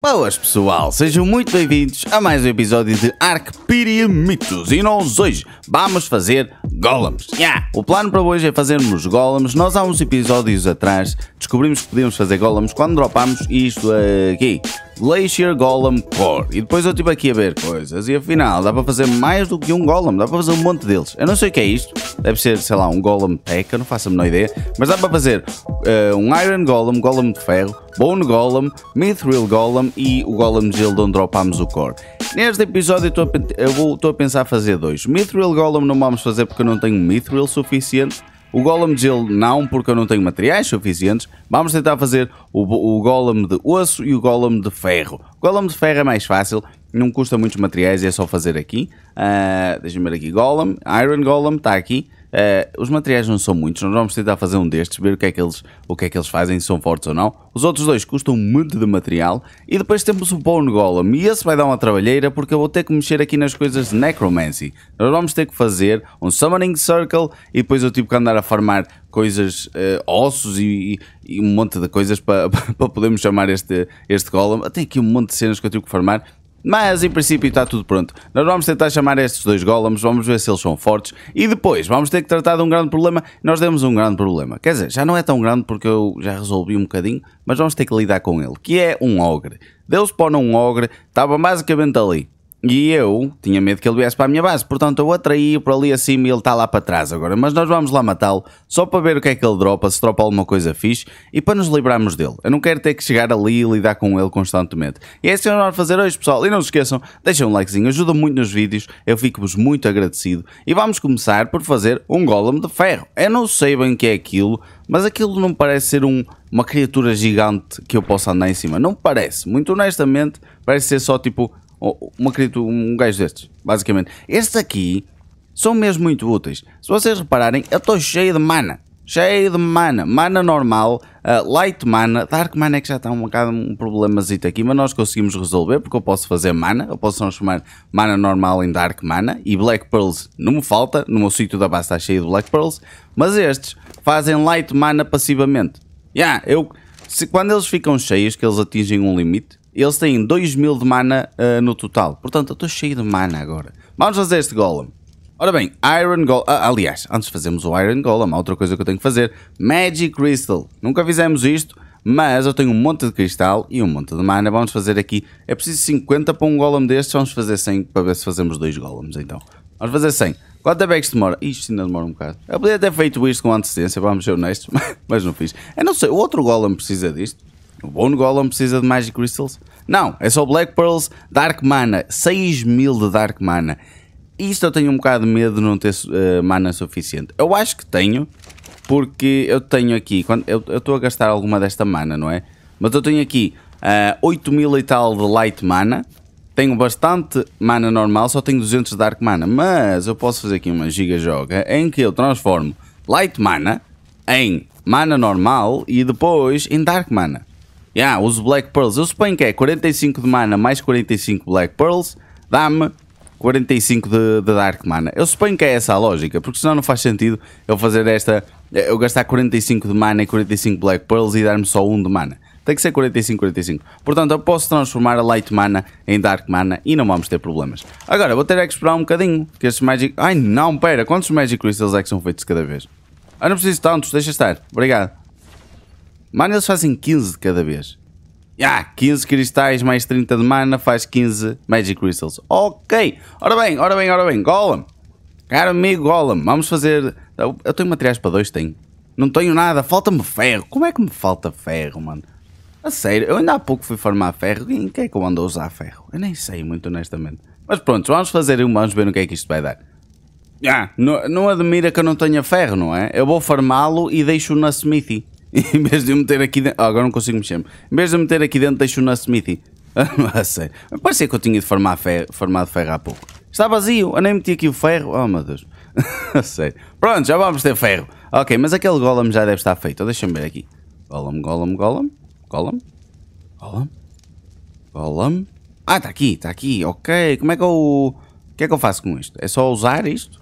Boas pessoal, sejam muito bem-vindos a mais um episódio de Arcperia Mitos e nós hoje vamos fazer golems. Yeah. O plano para hoje é fazermos golems, nós há uns episódios atrás descobrimos que podíamos fazer golems quando dropámos isto aqui. Glacier Golem Core. E depois eu estive aqui a ver coisas e afinal dá para fazer mais do que um Golem, dá para fazer um monte deles. Eu não sei o que é isto, deve ser, sei lá, um Golem Peca, eu não faço a menor ideia, mas dá para fazer uh, um Iron Golem, Golem de Ferro, Bone Golem, Mithril Golem e o Golem de onde dropámos o Core. Neste episódio eu estou a pensar fazer dois. Mithril Golem não vamos fazer porque eu não tenho Mithril suficiente o golem de gelo não, porque eu não tenho materiais suficientes. Vamos tentar fazer o, o golem de osso e o golem de ferro. O golem de ferro é mais fácil, não custa muitos materiais, é só fazer aqui. Uh, Deixa-me ver aqui, golem, iron golem, está aqui. Uh, os materiais não são muitos, nós vamos tentar fazer um destes, ver o que é que eles, o que é que eles fazem, se são fortes ou não. Os outros dois custam muito de material. E depois temos o Bone Golem, e esse vai dar uma trabalheira porque eu vou ter que mexer aqui nas coisas de Necromancy. Nós vamos ter que fazer um Summoning Circle e depois eu tive que andar a farmar coisas, uh, ossos e, e, um monte de coisas para, para podermos chamar este, este Golem. Tem aqui um monte de cenas que eu tive que farmar mas em princípio está tudo pronto. Nós vamos tentar chamar estes dois golems, vamos ver se eles são fortes e depois vamos ter que tratar de um grande problema. Nós demos um grande problema. Quer dizer, já não é tão grande porque eu já resolvi um bocadinho, mas vamos ter que lidar com ele, que é um ogre. Deus pôs um ogre, estava basicamente ali. E eu tinha medo que ele viesse para a minha base, portanto eu atraí para ali acima e ele está lá para trás agora. Mas nós vamos lá matá-lo, só para ver o que é que ele dropa, se dropa alguma coisa fixe e para nos livrarmos dele. Eu não quero ter que chegar ali e lidar com ele constantemente. E é isso que nós vamos fazer hoje, pessoal. E não se esqueçam, deixem um likezinho, ajuda muito nos vídeos, eu fico-vos muito agradecido. E vamos começar por fazer um golem de ferro. Eu não sei bem o que é aquilo, mas aquilo não parece ser um, uma criatura gigante que eu possa andar em cima. Não parece, muito honestamente, parece ser só tipo um gajo destes, basicamente. Estes aqui são mesmo muito úteis. Se vocês repararem, eu estou cheio de mana. Cheio de mana. Mana normal, uh, light mana. Dark mana é que já está um bocado um problemazito aqui, mas nós conseguimos resolver porque eu posso fazer mana. Eu posso transformar mana normal em dark mana. E black pearls não me falta. No meu sítio da base está cheio de black pearls. Mas estes fazem light mana passivamente. Yeah, eu... Se, quando eles ficam cheios, que eles atingem um limite, eles têm 2 mil de mana uh, no total. Portanto, eu estou cheio de mana agora. Vamos fazer este Golem. Ora bem, Iron Golem... Ah, aliás, antes de fazermos o Iron Golem, há outra coisa que eu tenho que fazer. Magic Crystal. Nunca fizemos isto, mas eu tenho um monte de cristal e um monte de mana. Vamos fazer aqui... É preciso 50 para um Golem destes. Vamos fazer 100 para ver se fazemos dois Golems, então. Vamos fazer 100. Quanto tempo é que isto demora? Isto ainda demora um bocado. Eu podia ter feito isto com antecedência, vamos ser honestos, mas não fiz. Eu não sei, o outro Golem precisa disto? O Bone Golem precisa de Magic Crystals? Não, é só Black Pearls, Dark Mana, 6 mil de Dark Mana. Isto eu tenho um bocado de medo de não ter uh, mana suficiente. Eu acho que tenho, porque eu tenho aqui, quando, eu estou a gastar alguma desta mana, não é? Mas eu tenho aqui uh, eh, 8 mil e tal de light mana, tenho bastante mana normal, só tenho 200 de dark mana, mas eu posso fazer aqui uma giga joga em que eu transformo light mana em mana normal e depois em dark mana. Yeah, os Black Pearls. Eu suponho que é 45 de mana mais 45 Black Pearls. Dá-me 45 de, de, Dark Mana. Eu suponho que é essa a lógica, porque senão não faz sentido eu fazer esta. Eu gastar 45 de mana e 45 Black Pearls e dar-me só 1 de mana. Tem que ser 45, 45. Portanto, eu posso transformar a Light Mana em Dark Mana e não vamos ter problemas. Agora, vou ter é que esperar um bocadinho, que estes Magic... Ai, não, pera, quantos Magic Crystals é que são feitos cada vez? Ah, não preciso de tantos, deixa estar. Obrigado. Mano, eles fazem 15 de cada vez. Ah, 15 cristais mais 30 de mana faz 15 Magic Crystals. Ok. Ora bem, ora bem, ora bem. Golem. Caro amigo Golem, vamos fazer... Eu tenho materiais para dois, tenho. Não tenho nada, falta-me ferro. Como é que me falta ferro, mano? A sério, eu ainda há pouco fui farmar ferro. Em que é que eu ando a usar ferro? Eu nem sei, muito honestamente. Mas pronto, vamos fazer um, vamos ver no que é que isto vai dar. Ah, não, não admira que eu não tenha ferro, não é? Eu vou farmá-lo e deixo na smithy. em vez de eu meter aqui dentro. Oh, agora não consigo mexer. -me. Em vez de eu meter aqui dentro, deixo na smoothie. Ah, sei. ser que eu tinha de formar fer... formado ferro há pouco. Está vazio. Eu nem meti aqui o ferro. Oh, meu Deus. sei. Pronto, já vamos ter ferro. Ok, mas aquele golem já deve estar feito. Deixa-me ver aqui. Golem, golem, golem. Golem. Golem. Golem. Ah, está aqui, está aqui. Ok. Como é que eu. O que é que eu faço com isto? É só usar isto?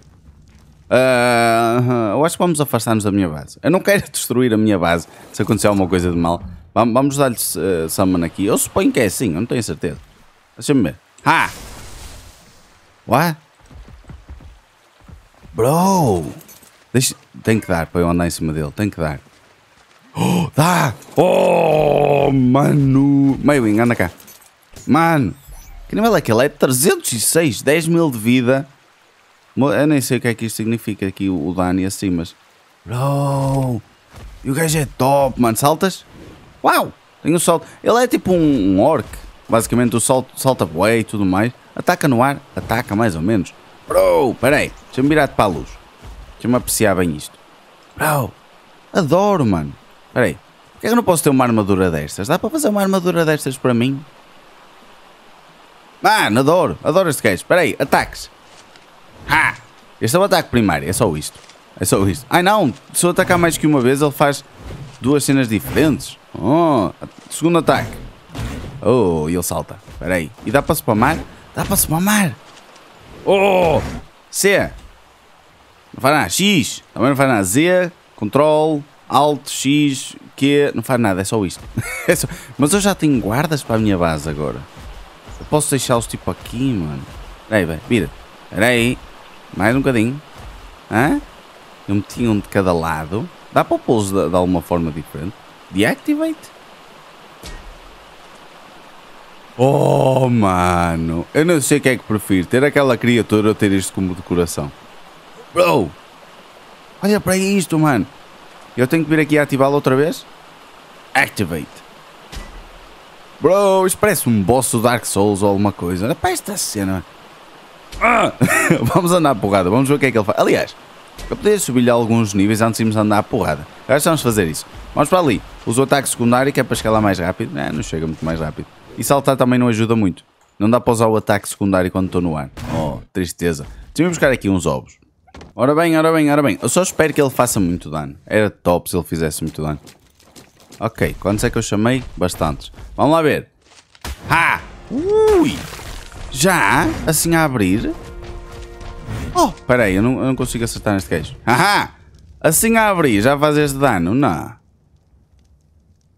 Uh, eu acho que vamos afastar-nos da minha base. Eu não quero destruir a minha base se acontecer alguma coisa de mal. Vamos, vamos dar-lhe uh, summon aqui. Eu suponho que é assim, eu não tenho certeza. Deixa-me ver. Ha! What? Bro! Deixa... Tem que dar para eu andar em cima dele. Tem que dar. Oh, dá! Oh, mano! Maywing, anda cá. Mano! Que nível é que ele é? 306, 10 mil de vida. Eu nem sei o que é que isto significa aqui, o Dani, assim, mas... Bro! E o gajo é top, mano. Saltas? Uau! Tem um salto. Ele é tipo um, um orc. Basicamente, o salto, salta bué e tudo mais. Ataca no ar. Ataca, mais ou menos. Bro! Peraí. Deixa-me virar-te para a luz. Deixa-me apreciar bem isto. Bro! Adoro, mano. Peraí. Por que é que eu não posso ter uma armadura destas? Dá para fazer uma armadura destas para mim? Mano, adoro. Adoro este gajo. Peraí. Ataques. Ha! Este é o ataque primário, é só isto. É só isto. Ai não, se eu atacar mais que uma vez, ele faz duas cenas diferentes. Oh, segundo ataque. Oh, e ele salta. Espera aí. E dá para spamar? Dá para spamar. Oh! C. Não faz nada. X. Também não faz nada. Z. Control. Alt. X. Q. Não faz nada. É só isto. é só... Mas eu já tenho guardas para a minha base agora. Eu posso deixá-los tipo aqui, mano. Espera aí, vai. Vira. Espera aí. Mais um bocadinho. Hã? Eu meti um de cada lado. Dá para o pouso de, de alguma forma diferente. Deactivate. Oh, mano. Eu não sei o que é que prefiro. Ter aquela criatura ou ter isto como decoração. Bro. Olha para isto, mano. Eu tenho que vir aqui ativá-lo outra vez? Activate. Bro, isto parece um boss do Dark Souls ou alguma coisa. Olha para esta cena, mano. vamos andar à porrada, vamos ver o que é que ele faz. Aliás, eu podia subir-lhe alguns níveis antes de irmos andar à porrada. Agora vamos fazer isso. Vamos para ali. Usa o ataque secundário que é para escalar mais rápido. Não, é, não chega muito mais rápido. E saltar também não ajuda muito. Não dá para usar o ataque secundário quando estou no ar. Oh, tristeza. Deixa-me buscar aqui uns ovos. Ora bem, ora bem, ora bem. Eu só espero que ele faça muito dano. Era top se ele fizesse muito dano. Ok, quantos é que eu chamei? Bastantes. Vamos lá ver. Ha! Ui! Já? Assim a abrir? Oh, peraí, eu não, eu não consigo acertar neste queijo. Haha! Assim a abrir, já faz este dano? Não.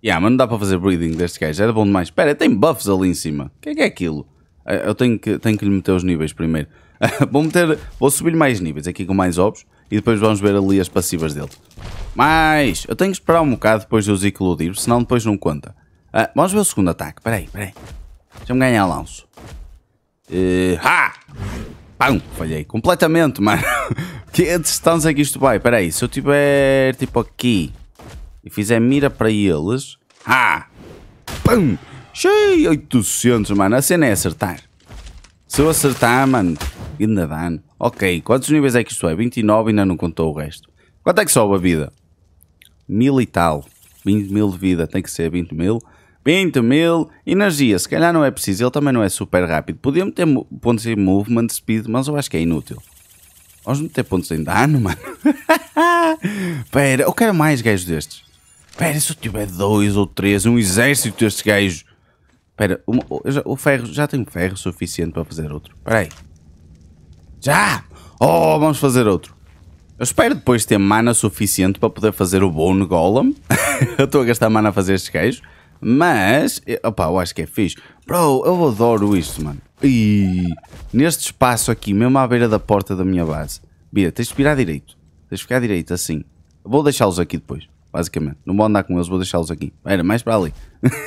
Yeah, mas não dá para fazer breathing deste gajo, era bom demais. Espera, tem buffs ali em cima. O que é que é aquilo? Eh, eu tenho que, tenho que lhe meter os níveis primeiro. vou meter, vou subir mais níveis aqui com mais ovos e depois vamos ver ali as passivas dele. Mas eu tenho que esperar um bocado depois de os eclodir, senão depois não conta. Eh, vamos ver o segundo ataque, peraí, peraí. Deixa-me ganhar lanço. Uh, ha! Pão! Falhei completamente, mano. que distância é que isto vai? Espera aí, se eu tiver tipo aqui e fizer mira para eles. Ha! pão, Cheio! 800, mano. A cena é acertar. Se eu acertar, mano, ainda dano. Né? Ok, quantos níveis é que isto é? 29 ainda não contou o resto. Quanto é que sobe a vida? Mil e tal. 20 mil de vida, tem que ser 20 mil. 20 mil, energia, se calhar não é preciso, ele também não é super rápido. Podia meter pontos em movement speed, mas eu acho que é inútil. Vamos meter pontos em dano, mano. Pera, eu quero mais gajos destes. Pera, se eu tiver dois ou três, um exército destes gajos. Pera, uma, já, o ferro, já tenho ferro suficiente para fazer outro. Pera aí. Já! Oh, vamos fazer outro. Eu espero depois ter mana suficiente para poder fazer o bone golem. eu estou a gastar mana a fazer estes gajos. Mas, opá, eu acho que é fixe. Bro, eu adoro isso, mano. E neste espaço aqui, mesmo à beira da porta da minha base. Bira, tens de virar direito. Tens de ficar direito, assim. Vou deixá-los aqui depois, basicamente. Não vou andar com eles, vou deixá-los aqui. Era, mais para ali.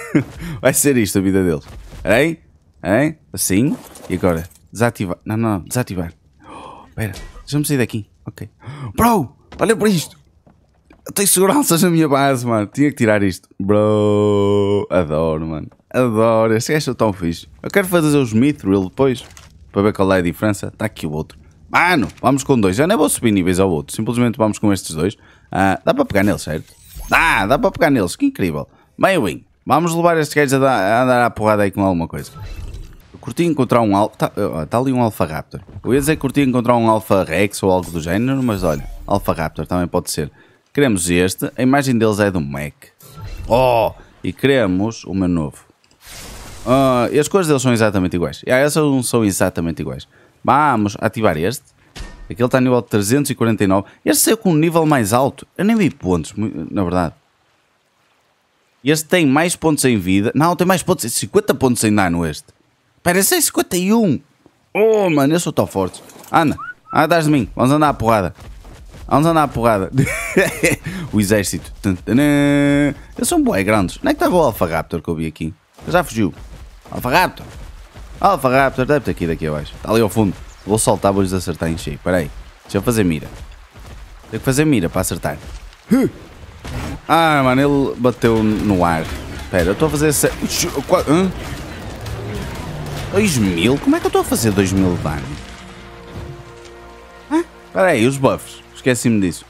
Vai ser isto a vida deles. Hein? Hein? Assim. E agora? Desativar. Não, não, desativar. Espera, oh, deixa-me sair daqui. Ok. Bro, olha para isto tenho seguranças na minha base, mano. Tinha que tirar isto. Bro, adoro, mano. Adoro, este gajo é tão fixe. Eu quero fazer os mithril depois, para ver qual é a diferença. Está aqui o outro. Mano, vamos com dois. Já nem vou subir níveis ao outro. Simplesmente vamos com estes dois. Ah, dá para pegar neles, certo? Dá, dá para pegar neles. Que incrível. win. vamos levar este gajos a, dar, a andar à porrada aí com alguma coisa. Eu curti encontrar um alfa... Está eh, tá ali um alfa raptor. Eu ia dizer que curti encontrar um alfa rex ou algo do género, mas olha, alfa raptor também pode ser. Queremos este, a imagem deles é do Mac. Oh! E queremos o meu novo. Uh, e as cores deles são exatamente iguais. E yeah, essas não são exatamente iguais. Vamos ativar este. Aquele está a nível 349. Este saiu com um nível mais alto. Eu nem vi pontos, na verdade. Este tem mais pontos em vida. Não, tem mais pontos. 50 pontos em dano este. Parece 51. É oh, mano, eu sou tão forte. Anda. Anda atrás de mim. Vamos andar a porrada. Vamos andar à porrada. o exército. Eles são bué grandes. Onde é que estava o Alpha Raptor que eu vi aqui? já fugiu. Alpha Raptor. Alpha Raptor, Deve estar aqui daqui abaixo. Está ali ao fundo. Vou soltar vou-lhes acertar em cheio. Espera aí. Deixa eu fazer mira. Tenho que fazer mira para acertar. Ah, mano, ele bateu no ar. Espera, eu estou a fazer... 2 mil? Como é que eu estou a fazer mil de dano? Hã? Espera aí, os buffs. Esqueci-me disso.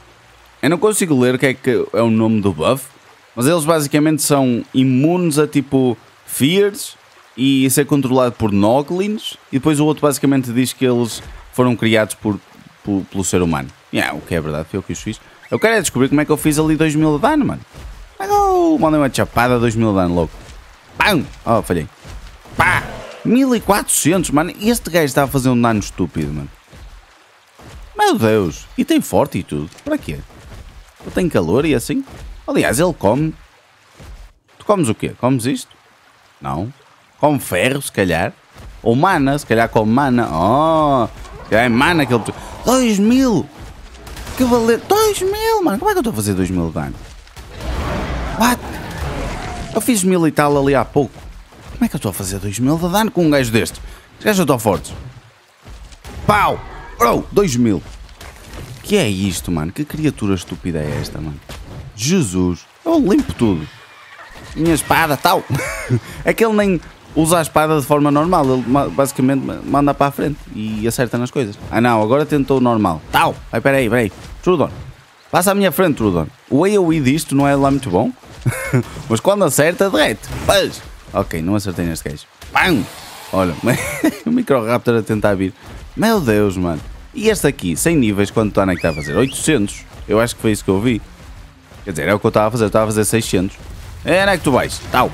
Eu não consigo ler o que é que é o nome do buff, mas eles basicamente são imunes a tipo fears e ser controlado por noglins. E depois o outro basicamente diz que eles foram criados por, por pelo ser humano. Yeah, o que é verdade, foi eu que os fiz. Eu quero é descobrir como é que eu fiz ali 2000 de dano, mano. Oh, mandei uma chapada 2000 de dano, louco. Pão! Oh, falhei. Pá! 1400, mano. Este gajo está a fazer um dano estúpido, mano. Meu Deus, e tem forte e tudo. Para quê? tem calor e assim? Aliás, ele come. Tu comes o quê? Comes isto? Não. Come ferro, se calhar. Ou mana, se calhar come mana. Oh, é mana que ele... 2 mil! Que valer... 2 mil, mano! Como é que eu estou a fazer 2 mil de dano? What? Eu fiz mil e tal ali há pouco. Como é que eu estou a fazer 2 mil de dano com um gajo deste? Os gajos estão fortes. Pau! Bro, 2000. Que é isto, mano? Que criatura estúpida é esta, mano? Jesus. Eu limpo tudo. Minha espada, tal. é que ele nem usa a espada de forma normal. Ele basicamente manda para a frente e acerta nas coisas. Ah não, agora tentou o normal. Tal. Ai, peraí, peraí. Trudon. Passa à minha frente, Trudon. O AOE disto não é lá muito bom. Mas quando acerta, derrete. Paz. Ok, não acertei neste gajo. Pam! Olha, o Microraptor a tentar vir. Meu Deus, mano. E este aqui, sem níveis, quanto ano é que está a fazer? 800? Eu acho que foi isso que eu vi. Quer dizer, é o que eu estava a fazer, eu estava a fazer 600. É, onde é que tu vais? Tal.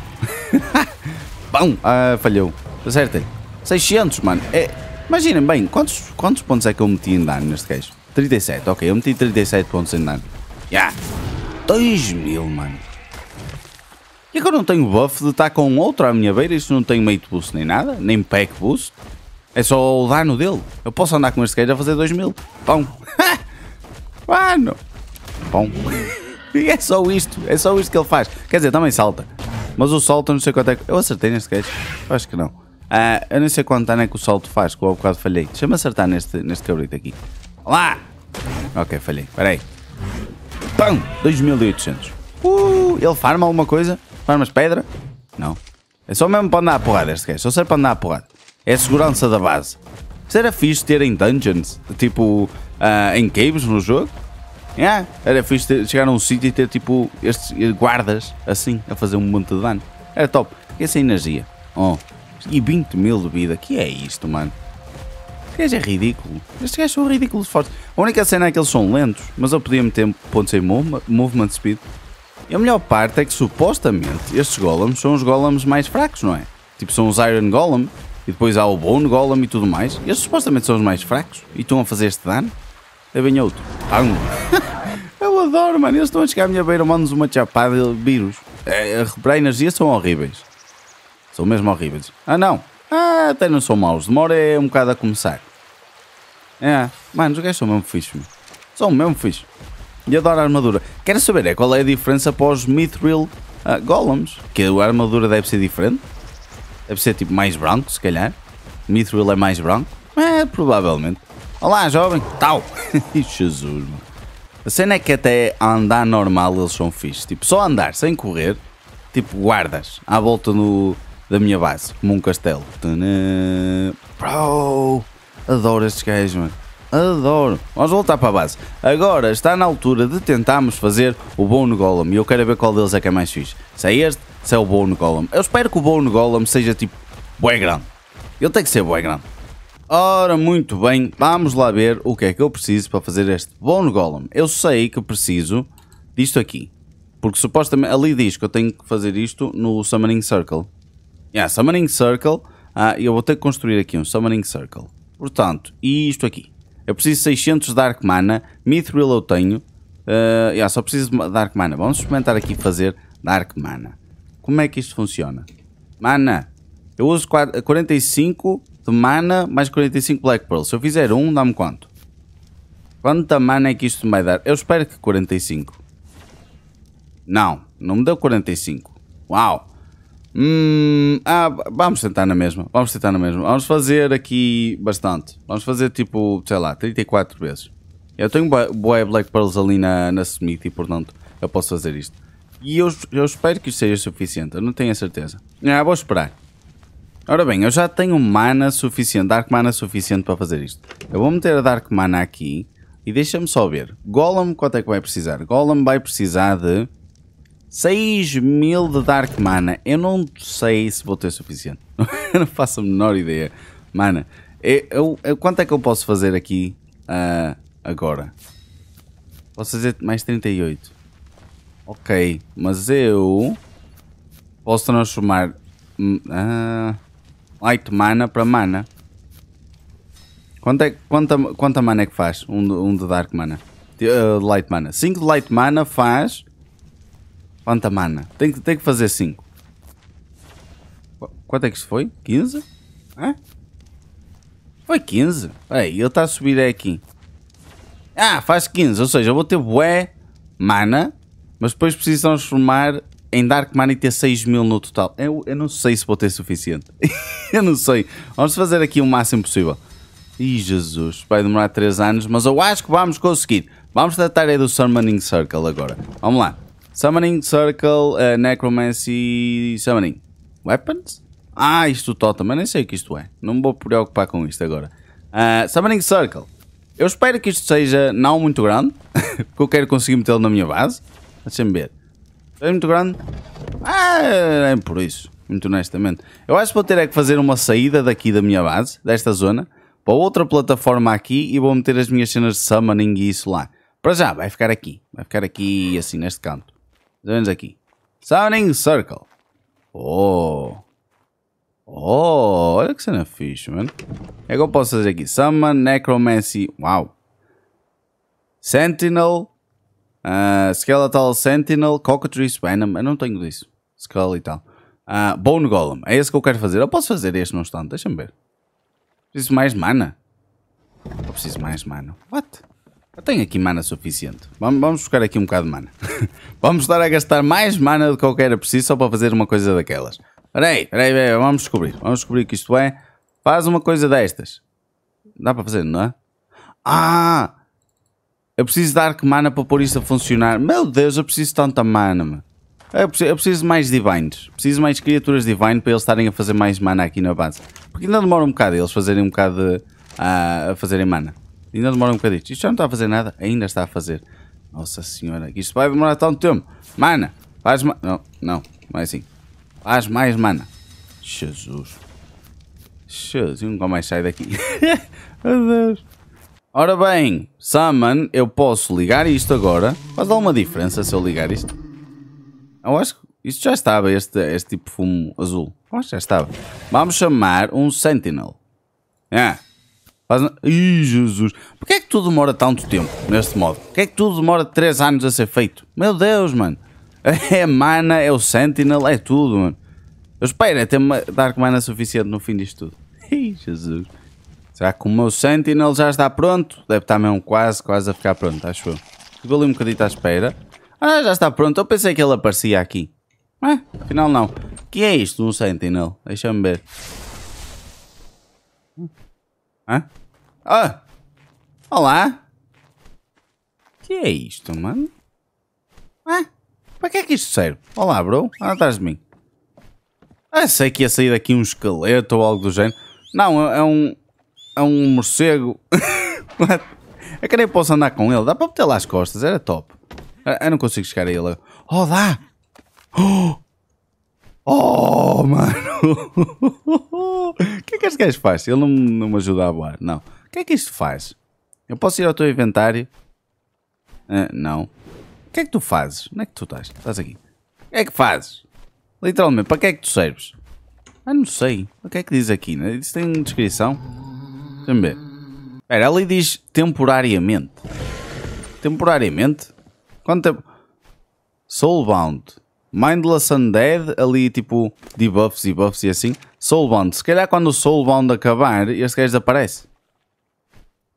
Bom, ah, falhou. Acertem. 600, mano. É, imaginem bem, quantos, quantos pontos é que eu meti em dano neste gajo? 37, ok, eu meti 37 pontos em dano. Já. Yeah. mil, mano. E agora é não tenho buff de estar com outro à minha beira, isto não tem mate boost nem nada, nem pack boost. É só o dano dele. Eu posso andar com este queijo a fazer 2000. Pão. Mano. Pão. E é só isto. É só isto que ele faz. Quer dizer, também salta. Mas o salto, não sei quanto é que... Eu acertei neste queijo? acho que não. Ah, eu não sei quanto dano é que o salto faz, que eu há um bocado falhei. Deixa-me acertar neste, neste cabrito aqui. Lá! Ok, falhei. Espera aí. Pão! 2800. Uh, ele farma alguma coisa? Farmas pedra? Não. É só mesmo para andar a porrada este gajo. Só serve para andar a porrada é segurança da base. Isso era fixe ter em dungeons, tipo uh, em caves no jogo. Yeah, é, era fixe ter, chegar a um sítio e ter tipo estes guardas assim a fazer um monte de dano. Era top. E essa energia. Oh, e 20 mil de vida. Que é isto, mano? Este gajo é ridículo. Estes gajos são é ridículos fortes. A única cena é que eles são lentos, mas eu podia meter pontos em movement speed. E a melhor parte é que supostamente estes golems são os golems mais fracos, não é? Tipo, são os Iron Golems. E depois há o Bone Golem e tudo mais. Estes supostamente são os mais fracos e estão a fazer este dano. Aí vem outro. Eu adoro, mano. Eles estão a chegar à minha beira, mandam-nos uma chapada de vírus. É, é recuperar energia são horríveis. São mesmo horríveis. Ah, não. Ah, até não são maus. Demora é um bocado a começar. É, mano, os gajos são mesmo fixos. mano. São mesmo fixos. E adoro a armadura. Quero saber é qual é a diferença para os Mithril uh, Golems. Que a armadura deve ser diferente. Deve ser tipo mais branco, se calhar. Mithril é mais branco. É, provavelmente. Olá, jovem. Tal. Jesus, mano. A cena é que até andar normal eles são fixos. Tipo, só andar, sem correr, tipo guardas à volta no, da minha base, como um castelo. Tadã. Bro, adoro estes gajos, mano. Adoro. Vamos voltar para a base. Agora está na altura de tentarmos fazer o bom no Golem. E eu quero ver qual deles é que é mais fixe. Se é este se é o Bone Golem. Eu espero que o Bone Golem seja tipo bué grande. Ele tem que ser bué grande. Ora, muito bem, vamos lá ver o que é que eu preciso para fazer este Bone Golem. Eu sei que preciso disto aqui. Porque supostamente ali diz que eu tenho que fazer isto no Summoning Circle. Yeah, Summoning Circle. Ah, eu vou ter que construir aqui um Summoning Circle. Portanto, e isto aqui. Eu preciso de 600 Dark Mana. Mithril eu tenho. Uh, yeah, só preciso de Dark Mana. Vamos experimentar aqui fazer Dark Mana. Como é que isto funciona? Mana. Eu uso 45 de mana mais 45 Black Pearl. Se eu fizer um, dá-me quanto? Quanta mana é que isto me vai dar? Eu espero que 45. Não, não me deu 45. Uau! Hum, ah, vamos tentar na mesma. Vamos tentar na mesma. Vamos fazer aqui bastante. Vamos fazer tipo, sei lá, 34 vezes. Eu tenho boé Black Pearls ali na, na Smith e portanto eu posso fazer isto. E eu, eu espero que isto seja suficiente, eu não tenho a certeza. Ah, vou esperar. Ora bem, eu já tenho mana suficiente, Dark Mana suficiente para fazer isto. Eu vou meter a Dark Mana aqui e deixa-me só ver. Golem, quanto é que vai precisar? Golem vai precisar de 6 mil de Dark Mana. Eu não sei se vou ter suficiente. não faço a menor ideia. Mana, eu, eu, quanto é que eu posso fazer aqui uh, agora? Posso fazer mais 38. Ok, mas eu posso transformar uh, light mana para mana. Quanto é, quanta, quanta mana é que faz um de, um de dark mana? uh, light mana. 5 de light mana faz... Quanta mana? Tem, tem que fazer 5. Quanto é que isso foi? 15? Hã? Foi 15? Peraí, ele está a subir aqui. Ah, faz 15. Ou seja, eu vou ter bué mana mas depois preciso transformar em Dark Money ter 6 mil no total. Eu, eu não sei se vou ter suficiente. eu não sei. Vamos fazer aqui o máximo possível. Ih, Jesus, vai demorar 3 anos, mas eu acho que vamos conseguir. Vamos tratar aí do Summoning Circle agora. Vamos lá. Summoning Circle, uh, Necromancy, Summoning. Weapons? Ah, isto total. mas nem sei o que isto é. Não me vou preocupar com isto agora. Uh, summoning Circle. Eu espero que isto seja não muito grande, porque eu quero conseguir metê-lo na minha base. Deixa-me ver. É muito grande? Ah, é por isso, muito honestamente. Eu acho que vou ter é que fazer uma saída daqui da minha base, desta zona, para outra plataforma aqui e vou meter as minhas cenas de summoning e isso lá. Para já, vai ficar aqui. Vai ficar aqui, assim, neste canto. Mais ou menos aqui. Summoning Circle. Oh. Oh, olha que cena fixe, mano. É que eu posso fazer aqui. Summon Necromancy. Uau. Sentinel Uh, Skeletal Sentinel, Cockatrice Venom, eu não tenho disso. Skull e tal. Uh, ah, Bone Golem, é esse que eu quero fazer. Eu posso fazer este, não obstante, deixa-me ver. Preciso mais mana. Eu preciso mais mana. What? Eu tenho aqui mana suficiente. Vamos, vamos buscar aqui um bocado de mana. vamos estar a gastar mais mana do que eu quero preciso só para fazer uma coisa daquelas. Peraí, peraí, peraí, vamos descobrir. Vamos descobrir o que isto é. Faz uma coisa destas. Dá para fazer, não é? Ah! Eu preciso de Dark mana para pôr isso a funcionar. Meu Deus, eu preciso de tanta mana, mano. Eu preciso, eu preciso de mais divines. Preciso de mais criaturas divine para eles estarem a fazer mais mana aqui na base. Porque ainda demora um bocado eles fazerem um bocado de, ah, a, a fazerem mana. Ainda demora um bocadinho. Isto já não está a fazer nada. Ainda está a fazer. Nossa senhora, isto vai demorar tanto tempo. Mana, faz mana. Não, não, não é assim. Faz mais mana. Jesus. Jesus, eu nunca mais saio daqui. Meu Deus. Ora bem, Summon, eu posso ligar isto agora. Faz alguma diferença se eu ligar isto? Eu acho que isto já estava, este, este tipo de fumo azul. Eu acho que já estava. Vamos chamar um Sentinel. Ah, faz... Ih, Jesus. Porquê é que tudo demora tanto tempo neste modo? Porquê é que tudo demora 3 anos a ser feito? Meu Deus, mano. É mana, é o Sentinel, é tudo, mano. Eu espero é ter Dark Mana suficiente no fim disto tudo. Ih, Jesus. Será que o meu Sentinel já está pronto? Deve estar mesmo quase, quase a ficar pronto, acho eu. Estive ali um bocadito à espera. Ah, já está pronto. Eu pensei que ele aparecia aqui. Ah, afinal não. O que é isto, um Sentinel? Deixa-me ver. Hã? Ah! Olá! O que é isto, mano? Ah! Para que é que isto serve? Olá, bro. Ah, atrás de mim. Ah, sei que ia sair daqui um esqueleto ou algo do género. Não, é um, a um morcego. é que nem posso andar com ele. Dá para meter lá as costas, era top. Eu não consigo chegar a ele. Oh, dá! Oh, oh mano! O que é que este gajo faz? Ele não, não me ajuda a voar, não. O que é que isto faz? Eu posso ir ao teu inventário? Uh, não. O que é que tu fazes? Onde é que tu estás? Estás aqui. O que é que fazes? Literalmente, para que é que tu serves? Ah, não sei. O que é que diz aqui? Né? Isso tem descrição? Deixa-me ver. Espera, ali diz temporariamente. Temporariamente? Quanto tempo? Soulbound. Mindless Undead, ali tipo debuffs e buffs e assim. Soulbound. Se calhar quando o Soulbound acabar, este gajo desaparece.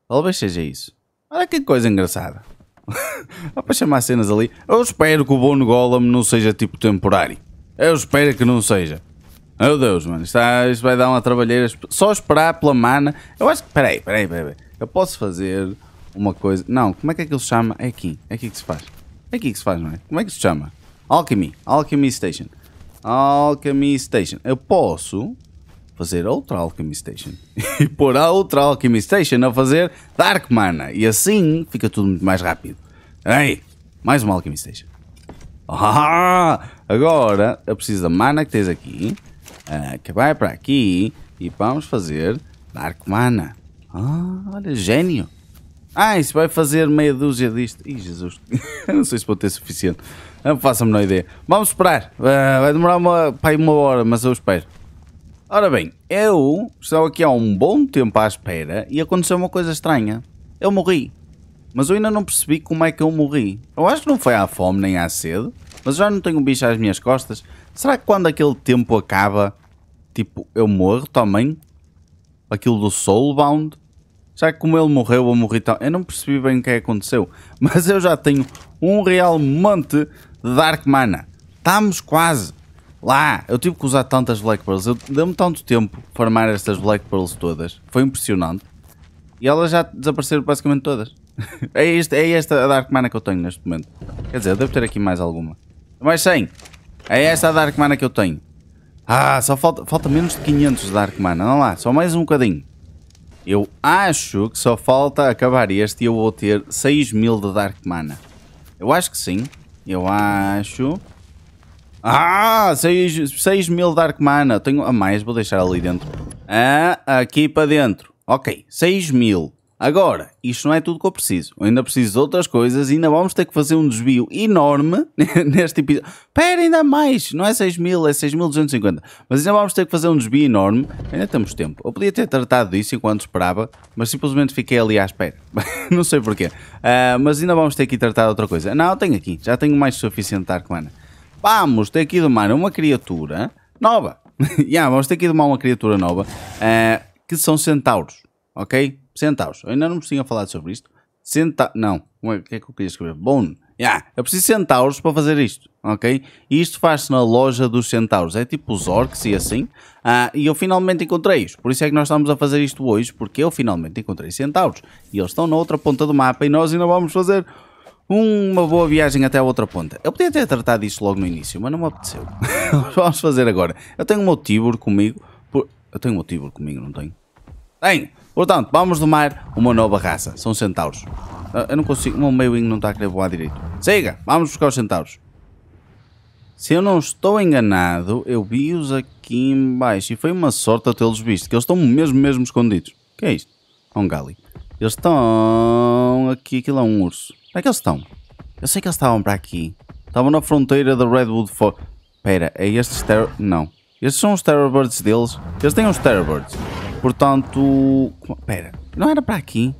Talvez seja isso. Olha que coisa engraçada. Dá para chamar cenas ali. Eu espero que o Bono Golem não seja tipo temporário. Eu espero que não seja. Meu Deus, mano, isto, isto vai dar uma trabalheira. Só esperar pela mana. Eu acho que. Peraí, peraí, peraí. Eu posso fazer uma coisa. Não, como é que aquilo é se chama? É aqui. É aqui que se faz. É aqui que se faz, não é? Como é que se chama? Alchemy. Alchemy Station. Alchemy Station. Eu posso fazer outra Alchemy Station e pôr a outra Alchemy Station a fazer Dark Mana. E assim fica tudo muito mais rápido. Ei, mais uma Alchemy Station. Ah, agora eu preciso da mana que tens aqui. É, que vai para aqui e vamos fazer Darkmana. Ah, olha, gênio. Ah, isso vai fazer meia dúzia disto. Ih, Jesus. não sei se vou ter suficiente. Não faço a menor ideia. Vamos esperar. Uh, vai demorar uma, pai, uma hora, mas eu espero. Ora bem, eu estava aqui há um bom tempo à espera e aconteceu uma coisa estranha. Eu morri. Mas eu ainda não percebi como é que eu morri. Eu acho que não foi à fome nem à sede, mas já não tenho bicho às minhas costas. Será que quando aquele tempo acaba, tipo, eu morro também? Aquilo do Soulbound? Já que como ele morreu, eu morri também. Eu não percebi bem o que é aconteceu. Mas eu já tenho um real monte de Dark Mana. Estamos quase lá. Eu tive que usar tantas Black Pearls. Deu-me tanto tempo farmar estas Black Pearls todas. Foi impressionante. E elas já desapareceram basicamente todas. é, este, é esta a Dark Mana que eu tenho neste momento. Quer dizer, eu devo ter aqui mais alguma. Mais 100. É esta a Dark Mana que eu tenho. Ah, só falta, falta menos de 500 de Dark Mana. Vamos lá, só mais um bocadinho. Eu acho que só falta acabar este e eu vou ter 6 mil de Dark Mana. Eu acho que sim. Eu acho... Ah, 6, 6 mil Dark Mana. Tenho a mais, vou deixar ali dentro. Ah, aqui para dentro. Ok, 6 mil. Agora, isto não é tudo que eu preciso. Eu ainda preciso de outras coisas e ainda vamos ter que fazer um desvio enorme neste episódio. Pera, ainda mais! Não é 6 mil, é 6.250. Mas ainda vamos ter que fazer um desvio enorme. Ainda temos tempo. Eu podia ter tratado disso enquanto esperava, mas simplesmente fiquei ali à espera. não sei porquê. Uh, mas ainda vamos ter que tratar de outra coisa. Não, tenho aqui. Já tenho mais suficiente de Vamos ter que domar uma criatura nova. yeah, vamos ter que domar uma criatura nova. Uh, que são centauros, ok? Centavos. Eu ainda não tinha falado sobre isto. Centa... Não. O que é que eu queria escrever? bom Yeah, eu preciso de centauros para fazer isto, ok? E isto faz-se na loja dos centauros, é tipo os orcs e assim. Ah, e eu finalmente encontrei-os, por isso é que nós estamos a fazer isto hoje, porque eu finalmente encontrei centauros. E eles estão na outra ponta do mapa e nós ainda vamos fazer uma boa viagem até a outra ponta. Eu podia ter tratado isto logo no início, mas não me apeteceu. vamos fazer agora. Eu tenho o meu Tibur comigo. Por... Eu tenho o meu Tibur comigo, não tenho? Tenho! Portanto, vamos domar uma nova raça. São centauros. Ah, eu não consigo. O meu meio não está a querer voar direito. Siga! Vamos buscar os centauros. Se eu não estou enganado, eu vi-os aqui em baixo. E foi uma sorte a tê-los visto. Que eles estão mesmo, mesmo escondidos. O que é isto? É um gali. Eles estão... Aqui, aquilo é um urso. Onde é que eles estão? Eu sei que eles estavam para aqui. Estavam na fronteira da Redwood Forest. Espera, é estes... terror? Não. Estes são os Terrorbirds deles. Eles têm uns Terrorbirds. Portanto. pera não era para aqui?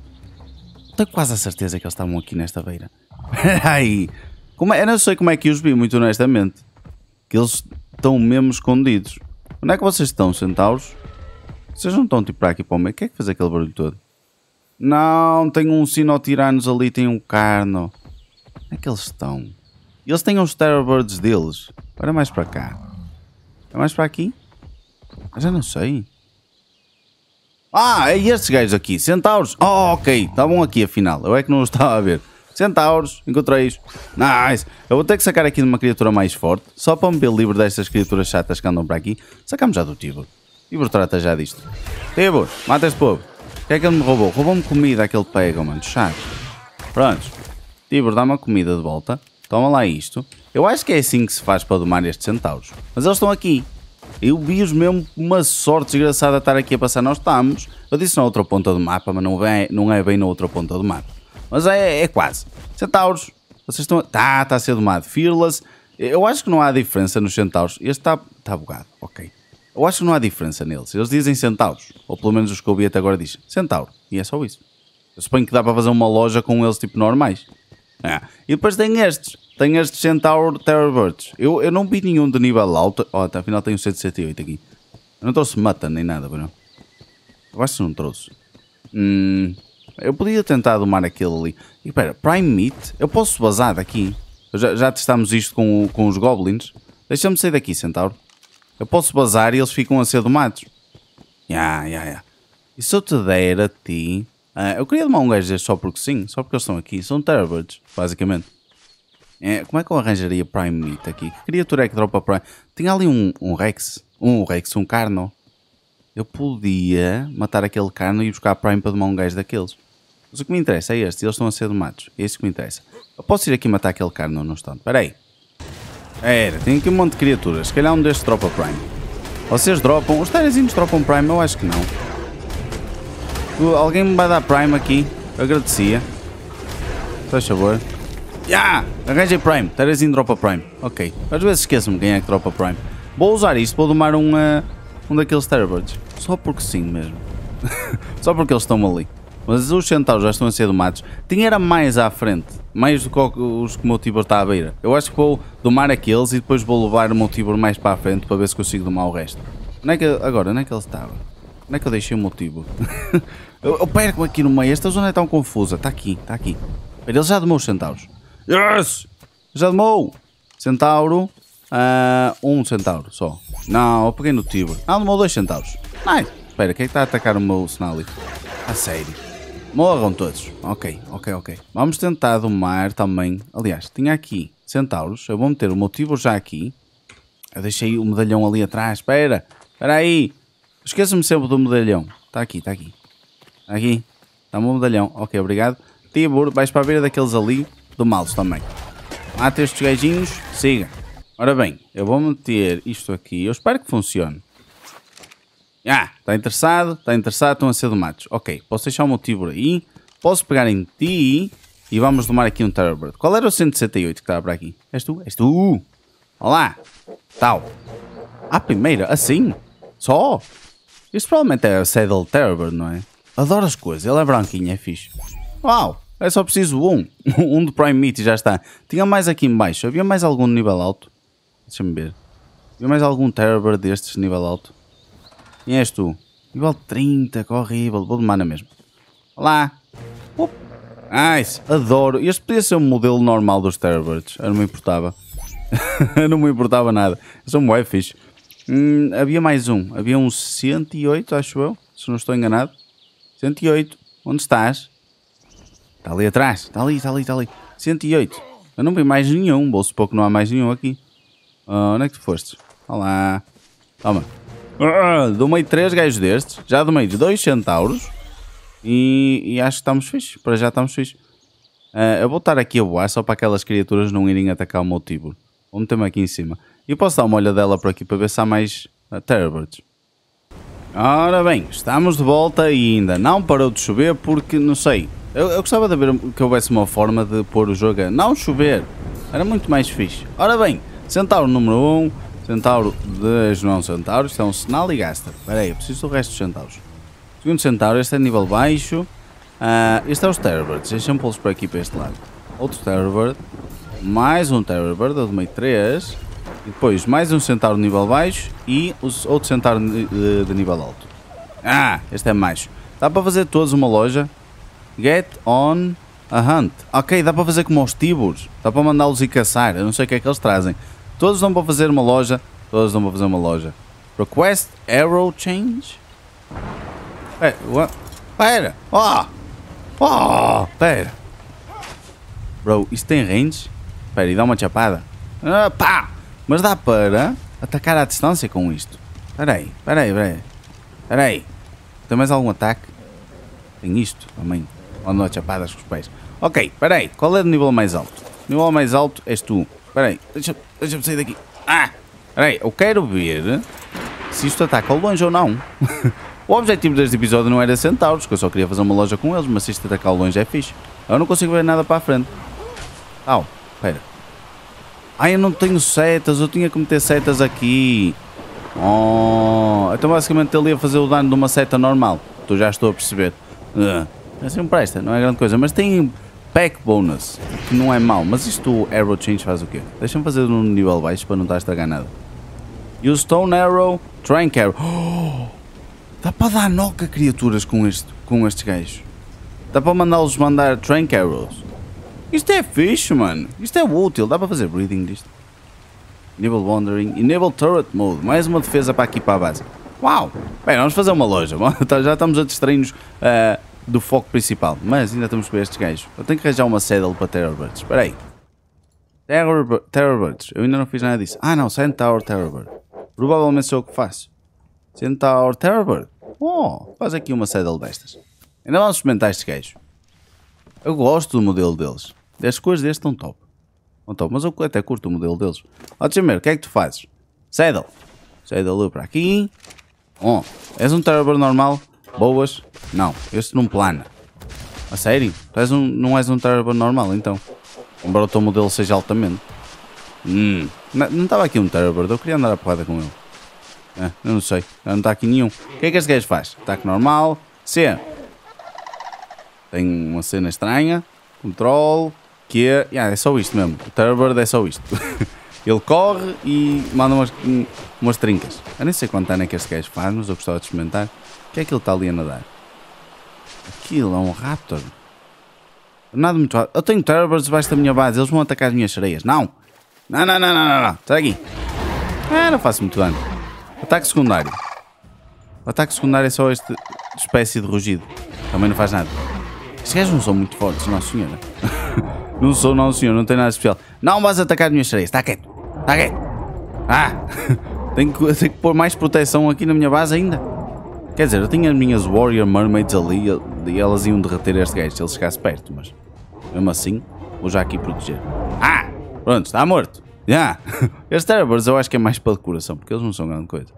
Tenho quase a certeza que eles estavam aqui nesta beira. Peraí. aí. Como é? Eu não sei como é que os vi, muito honestamente. Que eles estão mesmo escondidos. Onde é que vocês estão, centauros? Vocês não estão tipo para aqui para o meio? O que é que fez aquele barulho todo? Não, tem um sino tiranos ali, tem um Carno. Onde é que eles estão? Eles têm os Terrorbirds deles. Olha é mais para cá. É mais para aqui? Eu já não sei. Ah, é estes gajos aqui, centauros. Oh, ok, estavam tá aqui afinal, eu é que não estava a ver. Centauros, encontrei-os. Nice. Eu vou ter que sacar aqui de uma criatura mais forte, só para me ver livre destas criaturas chatas que andam para aqui. Sacamos já do Tibor. Tibor trata já disto. Tibor, mata este povo. O que é que ele me roubou? Roubou-me comida aquele pega, mano. Chato. Prontos. Tibor, dá-me a comida de volta. Toma lá isto. Eu acho que é assim que se faz para domar estes centauros. Mas eles estão aqui. Eu vi-os mesmo uma sorte desgraçada estar aqui a passar. Nós estamos, eu disse na outra ponta do mapa, mas não é, não é bem na outra ponta do mapa. Mas é, é quase. Centauros, vocês estão. A... Tá, está a ser domado. Fearless. Eu acho que não há diferença nos centauros. Este está tá bugado, ok. Eu acho que não há diferença neles. Eles dizem centauros. Ou pelo menos os que eu vi até agora dizem centauro. E é só isso. Eu suponho que dá para fazer uma loja com eles tipo normais. É. E depois tem estes. Tem estes Centaur Terrorbirds. Eu, eu não vi nenhum de nível alto. Ó, oh, até afinal tenho 178 aqui. Eu não trouxe mata nem nada, Bruno. Eu acho que não trouxe. Hum, eu podia tentar domar aquele ali. E espera, Prime Meat? Eu posso vazar daqui? Já, já testámos isto com, com os Goblins. Deixa-me sair daqui, Centauro. Eu posso bazar e eles ficam a ser domados. Ya, yeah, ya, yeah, ya. Yeah. E se eu te der a ti Uh, eu queria tomar um gajo destes só porque sim, só porque eles estão aqui. São Terabirds, basicamente. É, como é que eu arranjaria Prime Meat aqui? Criatura é que dropa Prime? Tinha ali um, um Rex. Um Rex, um Carno. Eu podia matar aquele Carno e buscar Prime para tomar um gajo daqueles. Mas o que me interessa é este. Eles estão a ser domados. É isso que me interessa. Eu posso ir aqui matar aquele Carno não instante. Espera aí. Era, tem aqui um monte de criaturas. Se calhar um destes dropa Prime. Vocês dropam? Os Terezinhos dropam Prime? Eu acho que não. Alguém me vai dar Prime aqui. Eu agradecia. Faz favor. Yeah! Arranjei Prime. Terezinho dropa Prime. Ok. Às vezes esqueço-me quem é que dropa Prime. Vou usar isto. Vou domar um, uh, um daqueles Terabirds. Só porque sim mesmo. Só porque eles estão ali. Mas os centauros já estão a ser domados. Tinha era mais à frente. Mais do que os que o meu Tibor está à beira. Eu acho que vou domar aqueles e depois vou levar o meu Tibor mais para a frente para ver se consigo domar o resto. Onde é que, agora, onde é que ele estava? Onde é que eu deixei o motivo? eu, eu perco aqui no meio. Esta zona é tão confusa. Está aqui, está aqui. Pera, ele já demou os centauros. Yes! Já demou! Centauro. Uh, um centauro só. Não, eu peguei no Tibor. Ah, demou dois centauros. Nice! Espera, quem é que está a atacar o meu Snally? A sério. Morram todos. Ok, ok, ok. Vamos tentar domar também. Aliás, tinha aqui centauros. Eu vou meter o motivo já aqui. Eu deixei o medalhão ali atrás. Espera, espera aí esqueça me sempre do medalhão. Está aqui, está aqui. Está aqui. Está o meu medalhão. Ok, obrigado. Tibur, vais para a beira daqueles ali. Do Malso também. Mata estes gajinhos. Siga. Ora bem, eu vou meter isto aqui. Eu espero que funcione. Ah, está interessado? Está interessado? Estão a ser domados. Ok, posso deixar o meu Tibur aí. Posso pegar em ti. E vamos domar aqui um Terrorbird. Qual era o 168 que estava por aqui? És tu? És tu? Olá. Tal. A primeira? Assim? Só? Isto provavelmente é o Saddle Terror, não é? Adoro as coisas, ele é branquinho, é fixe. Uau, é só preciso um. um de Prime Meat já está. Tinha mais aqui embaixo, havia mais algum nível alto? Deixa-me ver. Havia mais algum Terror destes nível alto? Quem és tu? Nível 30, que horrível, vou de mana mesmo. Olá. Up. Nice, adoro. Este podia ser um modelo normal dos Terrorbirds, eu não me importava. eu não me importava nada. Eu sou um fixe. Hum, havia mais um, havia um 108, acho eu, se não estou enganado. 108, onde estás? Está ali atrás, está ali, está ali, está ali. 108. Eu não vi mais nenhum, bolso pouco não há mais nenhum aqui. Uh, onde é que tu foste? Olá. Toma. Uh, ah, domei três gajos destes, já domei dois centauros e, e acho que estamos fixos, para já estamos fixos. Uh, ah, eu vou estar aqui a voar só para aquelas criaturas não irem atacar o meu Tibur. Vamos meter-me aqui em cima. E posso dar uma dela por aqui para ver se há mais uh, Terabirds. Ora bem, estamos de volta e ainda não parou de chover porque, não sei, eu, eu gostava de ver que houvesse uma forma de pôr o jogo a não chover. Era muito mais fixe. Ora bem, Centauro número 1, um, Centauro 2, não Centauro, isto é um sinal e gasta. Espera aí, eu preciso do resto dos Centauros. Segundo Centauro, este é nível baixo. Uh, ah, este é os Terrorbirds, deixem me pô-los por aqui para este lado. Outro Terrorbird, mais um Terrorbird, eu tomei 3. Depois, mais um centauro de nível baixo e os outro centauro de, de nível alto. Ah, este é mais. Dá para fazer todos uma loja? Get on a hunt. Ok, dá para fazer como aos tiburos. Dá para mandá-los ir caçar. Eu não sei o que é que eles trazem. Todos dão para fazer uma loja. Todos dão para fazer uma loja. Request arrow change? espera é, what? Pera! Oh! Oh! Pera! Bro, isso tem range? Pera, e dá uma chapada? Ah, pá! Mas dá para atacar à distância com isto. Parei, parei, parei, parei. Tem mais algum ataque? Tem isto também. Ou não, chapadas com os pés. Ok, parei. Qual é o nível mais alto? O nível mais alto és tu. Espera deixa-me deixa sair daqui. Ah! parei. eu quero ver se isto ataca ao longe ou não. o objetivo deste episódio não era centauros, que eu só queria fazer uma loja com eles, mas se isto atacar ao longe é fixe. Eu não consigo ver nada para a frente. Au, espera. Ah, eu não tenho setas, eu tinha que meter setas aqui. Oh, então basicamente ele ia fazer o dano de uma seta normal. Tu já estou a perceber. Uh, ah, assim é não presta, não é grande coisa. Mas tem pack bonus, que não é mau. Mas isto o arrow change faz o quê? Deixa-me fazer num nível baixo para não estar a estragar nada. E o stone arrow, trank arrow. Oh, dá para dar noca criaturas com, este, com estes gajos. Dá para mandá-los mandar trank arrows. Isto é fixe, mano. Isto é útil. Dá para fazer breathing disto. Enable Wandering. Enable Turret Mode. Mais uma defesa para aqui para a base. Uau! Bem, vamos fazer uma loja. Tá, já estamos a distrair-nos uh, do foco principal. Mas ainda estamos com estes gajos. Eu tenho que arranjar uma saddle para Terrorbirds. Espera aí. Terrorbirds. Eu ainda não fiz nada disso. Ah não, Centaur Terrorbird. Provavelmente sou o que faço. Centaur Terrorbird. Oh, faz aqui uma saddle destas. Ainda vamos experimentar estes gajos. Eu gosto do modelo deles. As cores deste estão top. Estão top. Mas eu até curto o modelo deles. Ó, Timer, o que é que tu fazes? Saddle. Saddle para aqui. Oh, és um Trevor normal? Boas? Não, este não plana. A sério? Tu és um, não és um Trevor normal, então. Embora o teu modelo seja altamente. Hum, não estava aqui um Terrabird, eu queria andar a porrada com ele. Ah, eu não sei, não está aqui nenhum. O que é que este gajo faz? Ataque normal, C. Tem uma cena estranha, control, que é. Yeah, é só isto mesmo. O Turbird é só isto. Ele corre e manda umas, umas trincas. Eu nem sei quanto ano é que este gajo faz, mas eu gostava de experimentar. O que é que ele está ali a nadar? Aquilo é um raptor. Nada muito rápido. Eu tenho Turbirds debaixo da minha base, eles vão atacar as minhas sereias. Não! Não, não, não, não, não, não. Sai aqui. Ah, não faço muito dano. Ataque secundário. O ataque secundário é só esta espécie de rugido. Também não faz nada. Estes gajos não são muito fortes, nossa senhora. Não sou, não, senhor, não tem nada especial. Não vais atacar as minhas sereias, está quieto, está quieto. Ah, tenho que, tenho que pôr mais proteção aqui na minha base ainda. Quer dizer, eu tinha as minhas Warrior Mermaids ali e elas iam derreter este gajo se ele chegasse perto, mas mesmo assim, vou já aqui proteger. Ah, pronto, está morto. Ah, Yeah. Estes Terrabers eu acho que é mais para decoração, porque eles não são grande coisa.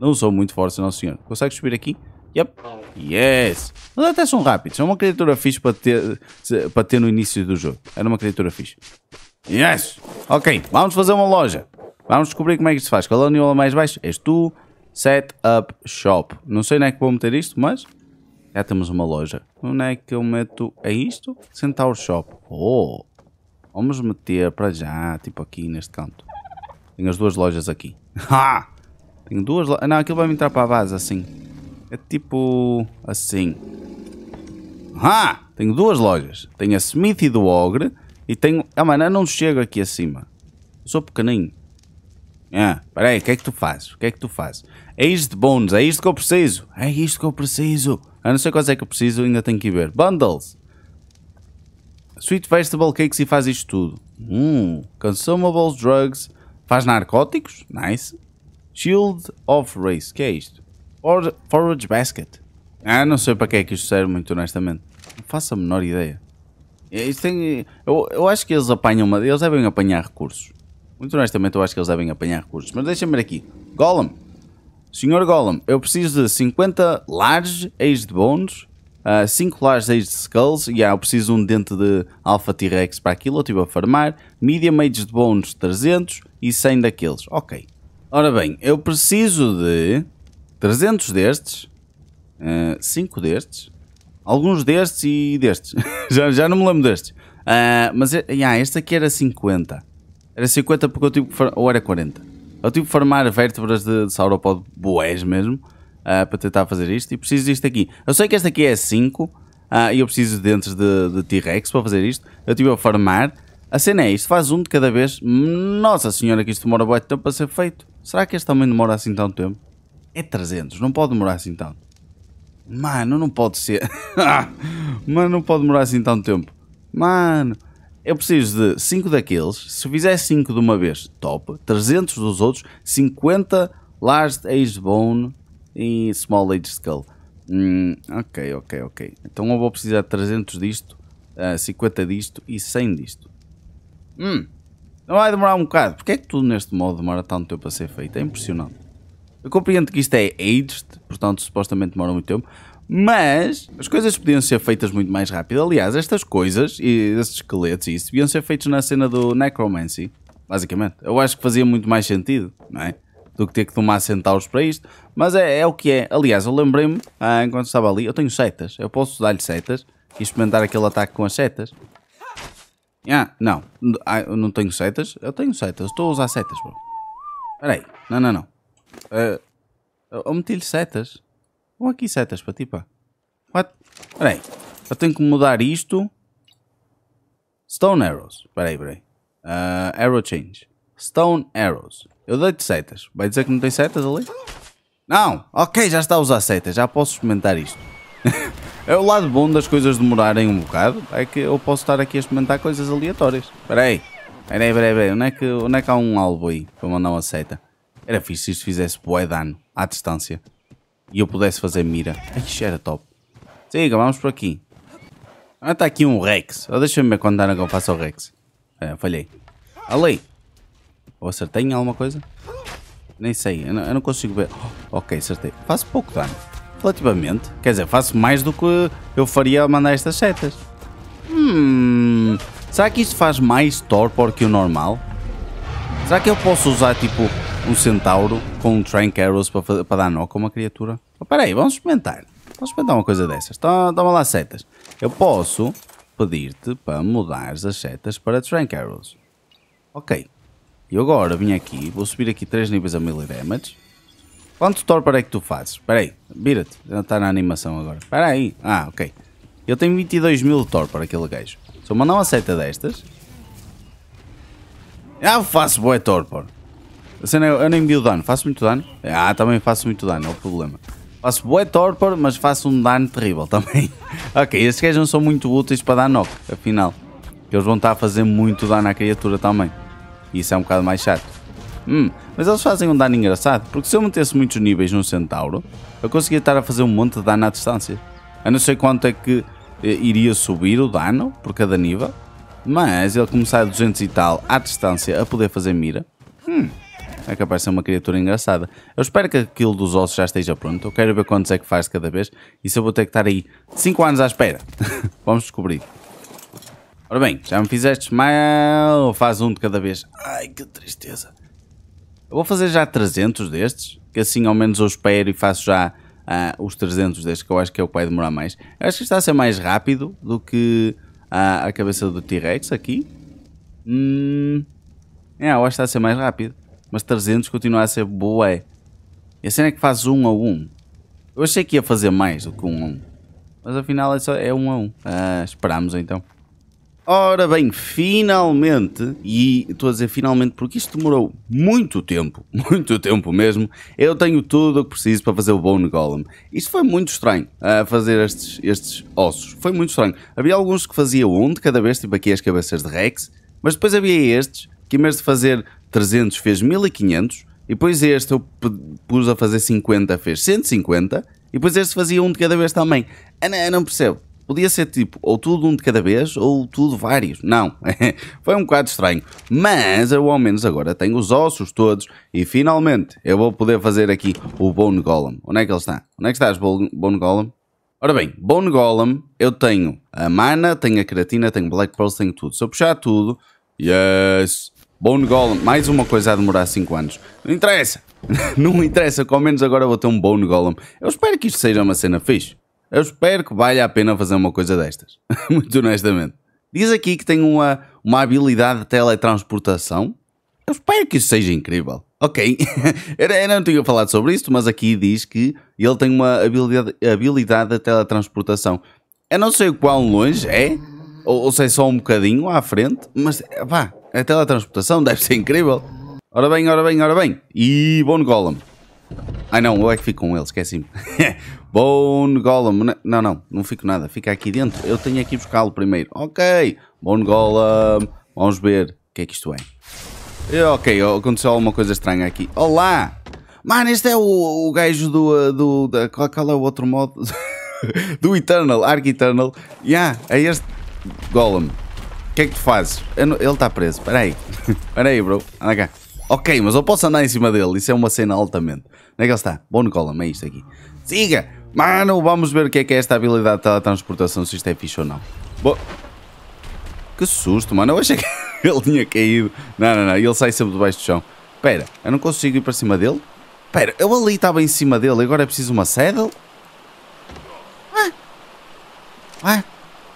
Não são muito fortes, não senhor. Consegue subir aqui? Yep. Yes. Mas até são rápidos. É uma criatura fixe para ter, para ter no início do jogo. Era uma criatura fixe. Yes. Ok. Vamos fazer uma loja. Vamos descobrir como é que isto se faz. Qual é o nível mais baixo? És tu. Set up shop. Não sei onde é que vou meter isto, mas... Já temos uma loja. Onde é que eu meto... É isto? Centaur Shop. Oh. Vamos meter para já, tipo aqui neste canto. Tenho as duas lojas aqui. Ha! Tenho duas lojas... Não, aquilo vai me entrar para a base, assim. É tipo assim. Ah! Tenho duas lojas. Tenho a Smith e do Ogre e tenho... Ah, mano, eu não chego aqui acima. Eu sou pequenininho. Ah, peraí, o que é que tu fazes? O que é que tu fazes? É isto de bônus, é isto que eu preciso. É isto que eu preciso. Eu não sei quais é que eu preciso, ainda tenho que ver. Bundles. Sweet Vegetable Cakes e faz isto tudo. Hum, Consumables Drugs. Faz narcóticos? Nice. Shield of Race, que é isto? For, forward basket. Ah, não sei para que é que isto serve, muito honestamente. Não faço a menor ideia. É, isto tem, eu, eu acho que eles apanham uma, Eles devem apanhar recursos. Muito honestamente, eu acho que eles devem apanhar recursos. Mas deixa-me ver aqui. Golem. Senhor Golem, eu preciso de 50 large ex de bones, uh, ah, 5 large ex de skulls, e yeah, eu preciso de um dente de alfa T-Rex para aquilo, eu estive a farmar, medium age de bones 300 e 100 daqueles. Ok. Ora bem, eu preciso de 300 destes, uh, eh, 5 destes, alguns destes e destes. já, já não me lembro destes. Uh, mas eh, yeah, este aqui era 50. Era 50 porque eu tive que ou era 40. Eu tive que farmar vértebras de, de sauropod boés mesmo uh, para tentar fazer isto. E preciso disto aqui. Eu sei que este aqui é 5 e eu preciso de dentes de, de T-Rex para fazer isto. Eu tive a farmar. A cena é isto, faz um de cada vez. Nossa senhora, que isto demora muito tempo para ser feito. Será que este também demora assim tanto tempo? É 300, não pode demorar assim tanto. Mano, não pode ser. Mano, não pode demorar assim tanto tempo. Mano, eu preciso de 5 daqueles. Se fizer 5 de uma vez, top. 300 dos outros. 50 Large Age Bone e Small Age Skull. Hum, ok, ok, ok. Então eu vou precisar de 300 disto, 50 ah, disto e 100 disto. Hum, não vai demorar um bocado. Porquê é que tudo neste modo demora tanto tempo a ser feito? É impressionante. Eu compreendo que isto é aged, portanto supostamente demora muito tempo, mas as coisas podiam ser feitas muito mais rápido. Aliás, estas coisas, e esses esqueletos e isso, deviam ser feitos na cena do Necromancy, basicamente. Eu acho que fazia muito mais sentido, não é? Do que ter que tomar centavos para isto. Mas é, é o que é. Aliás, eu lembrei-me, ah, enquanto estava ali, eu tenho setas. Eu posso dar-lhe setas e experimentar aquele ataque com as setas. Ah, não. Ah, eu não tenho setas. Eu tenho setas. Estou a usar setas, bro. Espera aí. Não, não, não. Uh, eu meti-lhe setas. Vão aqui setas para ti, pá. What? Peraí. Eu tenho que mudar isto. Stone arrows. Peraí, peraí. Uh, arrow change. Stone arrows. Eu dei-te setas. Vai dizer que não tem setas ali? Não! Ok, já está a usar setas. Já posso experimentar isto. é o lado bom das coisas demorarem um bocado. É que eu posso estar aqui a experimentar coisas aleatórias. Peraí. Peraí, peraí, peraí. Onde é que, onde é que há um alvo aí? Para mandar uma seta. Era fixe se isto fizesse bué dano à distância. E eu pudesse fazer mira. Ixi, era top. Siga, vamos por aqui. Ah, está aqui um Rex. Oh, Deixa-me ver quando dano que eu faço o Rex. É, falhei. Ali. Ou acertei em alguma coisa? Nem sei, eu não, eu não consigo ver. Oh, ok, acertei. Faço pouco dano. Relativamente. Quer dizer, faço mais do que eu faria a mandar estas setas. Hum... Será que isto faz mais torpor que o normal? Será que eu posso usar, tipo, um centauro com um Trank Arrows para, dar nó com uma criatura. espera aí vamos experimentar. Vamos experimentar uma coisa dessas. Toma, toma lá setas. Eu posso pedir-te para mudares as setas para Trank Arrows. Ok. E agora vim aqui, vou subir aqui 3 níveis a melee damage. Quanto torpor é que tu fazes? Espera aí, vira-te. Já está na animação agora. Espera aí. Ah, ok. Eu tenho 22 mil torpor, aquele gajo. Se eu mandar uma seta destas... Já ah, faço boa torpor cena é, eu nem o dano. Faço muito dano? Ah, também faço muito dano, é o problema. Faço bué torpor, mas faço um dano terrível também. ok, estes gajos não são muito úteis para dar knock, afinal. Eles vão estar a fazer muito dano à criatura também. Isso é um bocado mais chato. Hum, mas eles fazem um dano engraçado, porque se eu metesse muitos níveis num centauro, eu conseguia estar a fazer um monte de dano à distância. Eu não sei quanto é que eh, iria subir o dano por cada nível, mas ele começar a 200 e tal à distância a poder fazer mira. Hum, é capaz de ser uma criatura engraçada. Eu espero que aquilo dos ossos já esteja pronto. Eu quero ver quantos é que faz cada vez. E se eu vou ter que estar aí 5 anos à espera. Vamos descobrir. Ora bem, já me fizeste mal. Faz um de cada vez. Ai, que tristeza. Eu vou fazer já 300 destes. Que assim ao menos eu espero e faço já uh, os 300 destes. Que eu acho que é o que vai demorar mais. Eu acho que está a ser mais rápido do que uh, a cabeça do T-Rex aqui. Hum... É, eu acho que está a ser mais rápido mas 300 continua a ser boa. É. E a cena é que faz um a um. Eu achei que ia fazer mais do que um a um. Mas afinal é, só, é um a um. Ah, esperamos então. Ora bem, finalmente, e estou a dizer finalmente porque isto demorou muito tempo, muito tempo mesmo, eu tenho tudo o que preciso para fazer o Bone Golem. Isto foi muito estranho, a uh, fazer estes, estes ossos, foi muito estranho. Havia alguns que fazia um de cada vez, tipo aqui as cabeças de Rex, mas depois havia estes, que em vez de fazer 300 fez 1500, e depois este eu pus a fazer 50, fez 150, e depois este fazia um de cada vez também. Ah, não, não percebo. Podia ser tipo, ou tudo um de cada vez, ou tudo vários. Não, foi um bocado estranho. Mas eu ao menos agora tenho os ossos todos e finalmente eu vou poder fazer aqui o Bone Golem. Onde é que ele está? Onde é que estás, Bone Golem? Ora bem, Bone Golem, eu tenho a mana, tenho a creatina, tenho Black Pearls, tenho tudo. Se eu puxar tudo, yes, Bone Golem, mais uma coisa a demorar 5 anos. Não interessa, não interessa, com menos agora vou ter um Bone Golem. Eu espero que isto seja uma cena fixe. Eu espero que valha a pena fazer uma coisa destas, muito honestamente. Diz aqui que tem uma, uma habilidade de teletransportação. Eu espero que isso seja incrível. Ok, eu não tinha falado sobre isto, mas aqui diz que ele tem uma habilidade, habilidade de teletransportação. Eu não sei o quão longe é, ou, ou se é só um bocadinho à frente, mas vá. A teletransportação deve ser incrível. Ora bem, ora bem, ora bem. E Bone Golem. Ai não, eu é que fico com ele, esqueci-me. Bone Golem. Não, não, não fico nada. Fica aqui dentro. Eu tenho aqui buscá-lo primeiro. Ok. Bone Golem. Vamos ver o que é que isto é. E, eh, ok, aconteceu alguma coisa estranha aqui. Olá! Mano, este é o, o gajo do... Eh, do da, qual, é o outro modo? do Eternal, Arc Eternal. Yeah, é este Golem. O que é que tu fazes? Não... Ele está preso. Espera aí. Espera aí, bro. Anda cá. Ok, mas eu posso andar em cima dele. Isso é uma cena altamente. Onde é que ele está? Bom, Nicola, é isto aqui. Siga! Mano, vamos ver o que é que é esta habilidade de teletransportação, se isto é fixe ou não. Bo que susto, mano. Eu achei que ele tinha caído. Não, não, não. Ele sai sempre debaixo do chão. Espera, eu não consigo ir para cima dele? Espera, eu ali estava em cima dele. Agora é preciso uma saddle? Ah. Ah.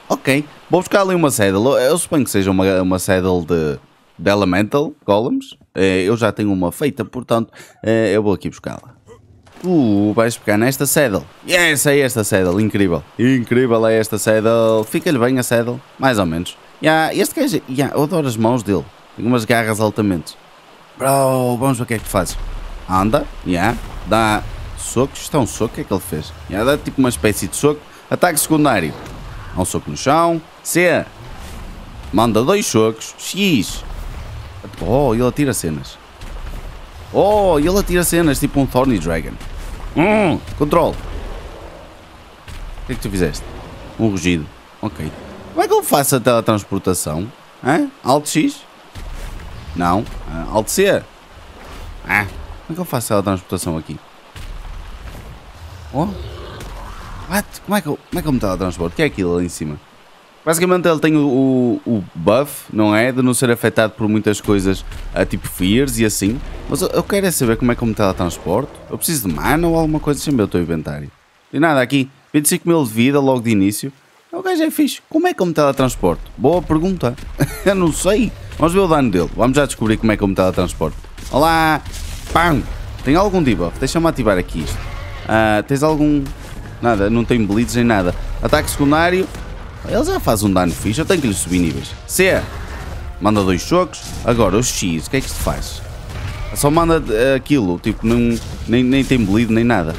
Ok. Vou buscar ali uma saddle. Eu suponho que seja uma, uma saddle de, de Elemental Golems. É, eu já tenho uma feita, portanto, é, eu vou aqui buscá-la. Tu uh, vais pegar nesta saddle. Yes, é esta saddle. Incrível. Incrível é esta saddle. Fica-lhe bem a saddle. Mais ou menos. Yeah, este gajo... Yeah, eu adoro as mãos dele. Tem umas garras altamente. Bro, vamos ver o que é que faz fazes. Anda. Yeah. Dá socos. Isto é um soco. O que é que ele fez? Yeah, dá tipo uma espécie de soco. Ataque secundário. Há um soco no chão. C. Manda dois socos. X. Oh, ele atira cenas. Oh, ele atira cenas, tipo um Thorny Dragon. Hum, controle. O que é que tu fizeste? Um rugido. Ok. Como é que eu faço a teletransportação? Hã? Alt X? Não. Ah, Alt C? Ah. Como é que eu faço a teletransportação aqui? Oh? What? Como é que eu, como é que eu me teletransporto? O que é aquilo ali em cima? Basicamente ele tem o, o, o, buff, não é? De não ser afetado por muitas coisas, tipo fears e assim. Mas eu, eu quero é saber como é que o me teletransporto. Eu preciso de mana ou alguma coisa assim, meu teu inventário. E nada, aqui, 25 mil de vida logo de início. O gajo é fixe. Como é que o me teletransporto? Boa pergunta. eu não sei. Vamos ver o dano dele. Vamos já descobrir como é que o me teletransporto. Olá! Pam! Tem algum debuff? Deixa-me ativar aqui isto. Uh, tens algum... Nada, não tem blitz nem nada. Ataque secundário, ele já faz um dano fixe, eu tenho que lhe subir níveis. C. É, manda dois chocos. Agora, o X, o que é que isto faz? Só manda eh, aquilo, tipo, não, nem, nem tem bleed, nem nada.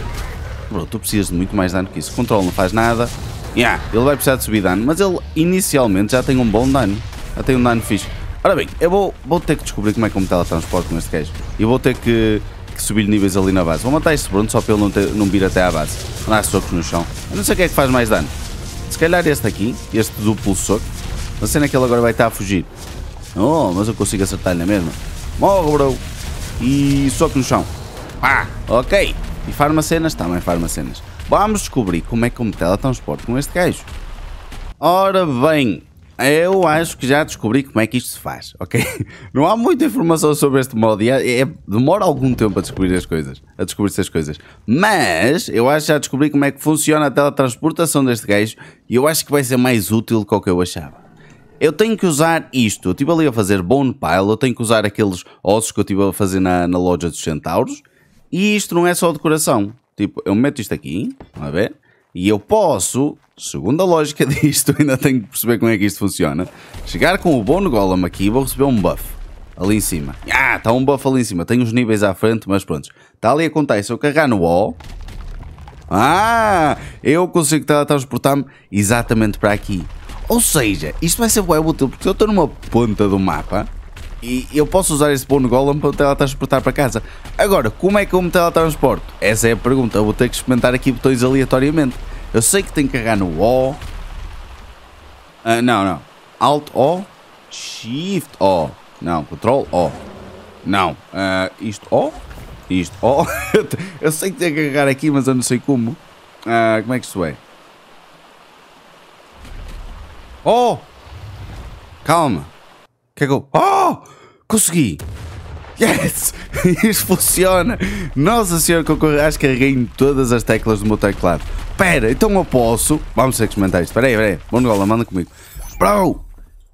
Bro, tu precisas de muito mais dano que isso. Control não faz nada. Yeah, ele vai precisar de subir dano, mas ele inicialmente já tem um bom dano. Já tem um dano fixe. Ora bem, eu vou, vou ter que descobrir como é que eu é me teletransporto com este gajo. E vou ter que, que, subir níveis ali na base. Vou matar este Bruno só para ele não, ter, não vir até à base. Andar socos no chão. Eu não sei o que é que faz mais dano. Se calhar este aqui, este duplo soco. A cena é que ele agora vai estar a fugir. Oh, mas eu consigo acertar-lhe na mesma. Morre, bro. E soco no chão. Ah, ok. E farmacenas? Também tá, farmacenas. Vamos descobrir como é que eu me teletransporto com este gajo. Ora bem, eu acho que já descobri como é que isto se faz, ok? Não há muita informação sobre este modo e é, é, demora algum tempo a descobrir as coisas, a descobrir essas coisas. Mas eu acho que já descobri como é que funciona a teletransportação deste gajo e eu acho que vai ser mais útil do que o que eu achava. Eu tenho que usar isto, eu estive ali a fazer bone pile, eu tenho que usar aqueles ossos que eu estive a fazer na, na loja dos centauros e isto não é só decoração. Tipo, eu meto isto aqui, vamos ver? E eu posso, segundo a lógica disto, ainda tenho que perceber como é que isto funciona, chegar com o bono Golem aqui e vou receber um buff. Ali em cima. Ah, está um buff ali em cima. Tem uns níveis à frente, mas pronto. Está ali a contar. E se eu carregar no wall... Ah, eu consigo teletransportar-me exatamente para aqui. Ou seja, isto vai ser bem útil porque eu estou numa ponta do mapa e eu posso usar esse bone golem para teletransportar para casa. Agora, como é que eu me teletransporto? Essa é a pergunta. Eu vou ter que experimentar aqui botões aleatoriamente. Eu sei que tenho que carregar no O. Uh, não, não. Alt O. Shift O. Não, Control O. Não. Uh, isto O? Isto O. eu sei que tenho que carregar aqui, mas eu não sei como. Uh, como é que isso é? Oh! Calma que é que eu... Oh! Consegui! Yes! Isto funciona! Nossa senhora, que eu acho que carreguei em todas as teclas do meu teclado. Pera, então eu posso... Vamos ter que experimentar isto. Espera aí, espera aí. Bongola, manda comigo. Bro!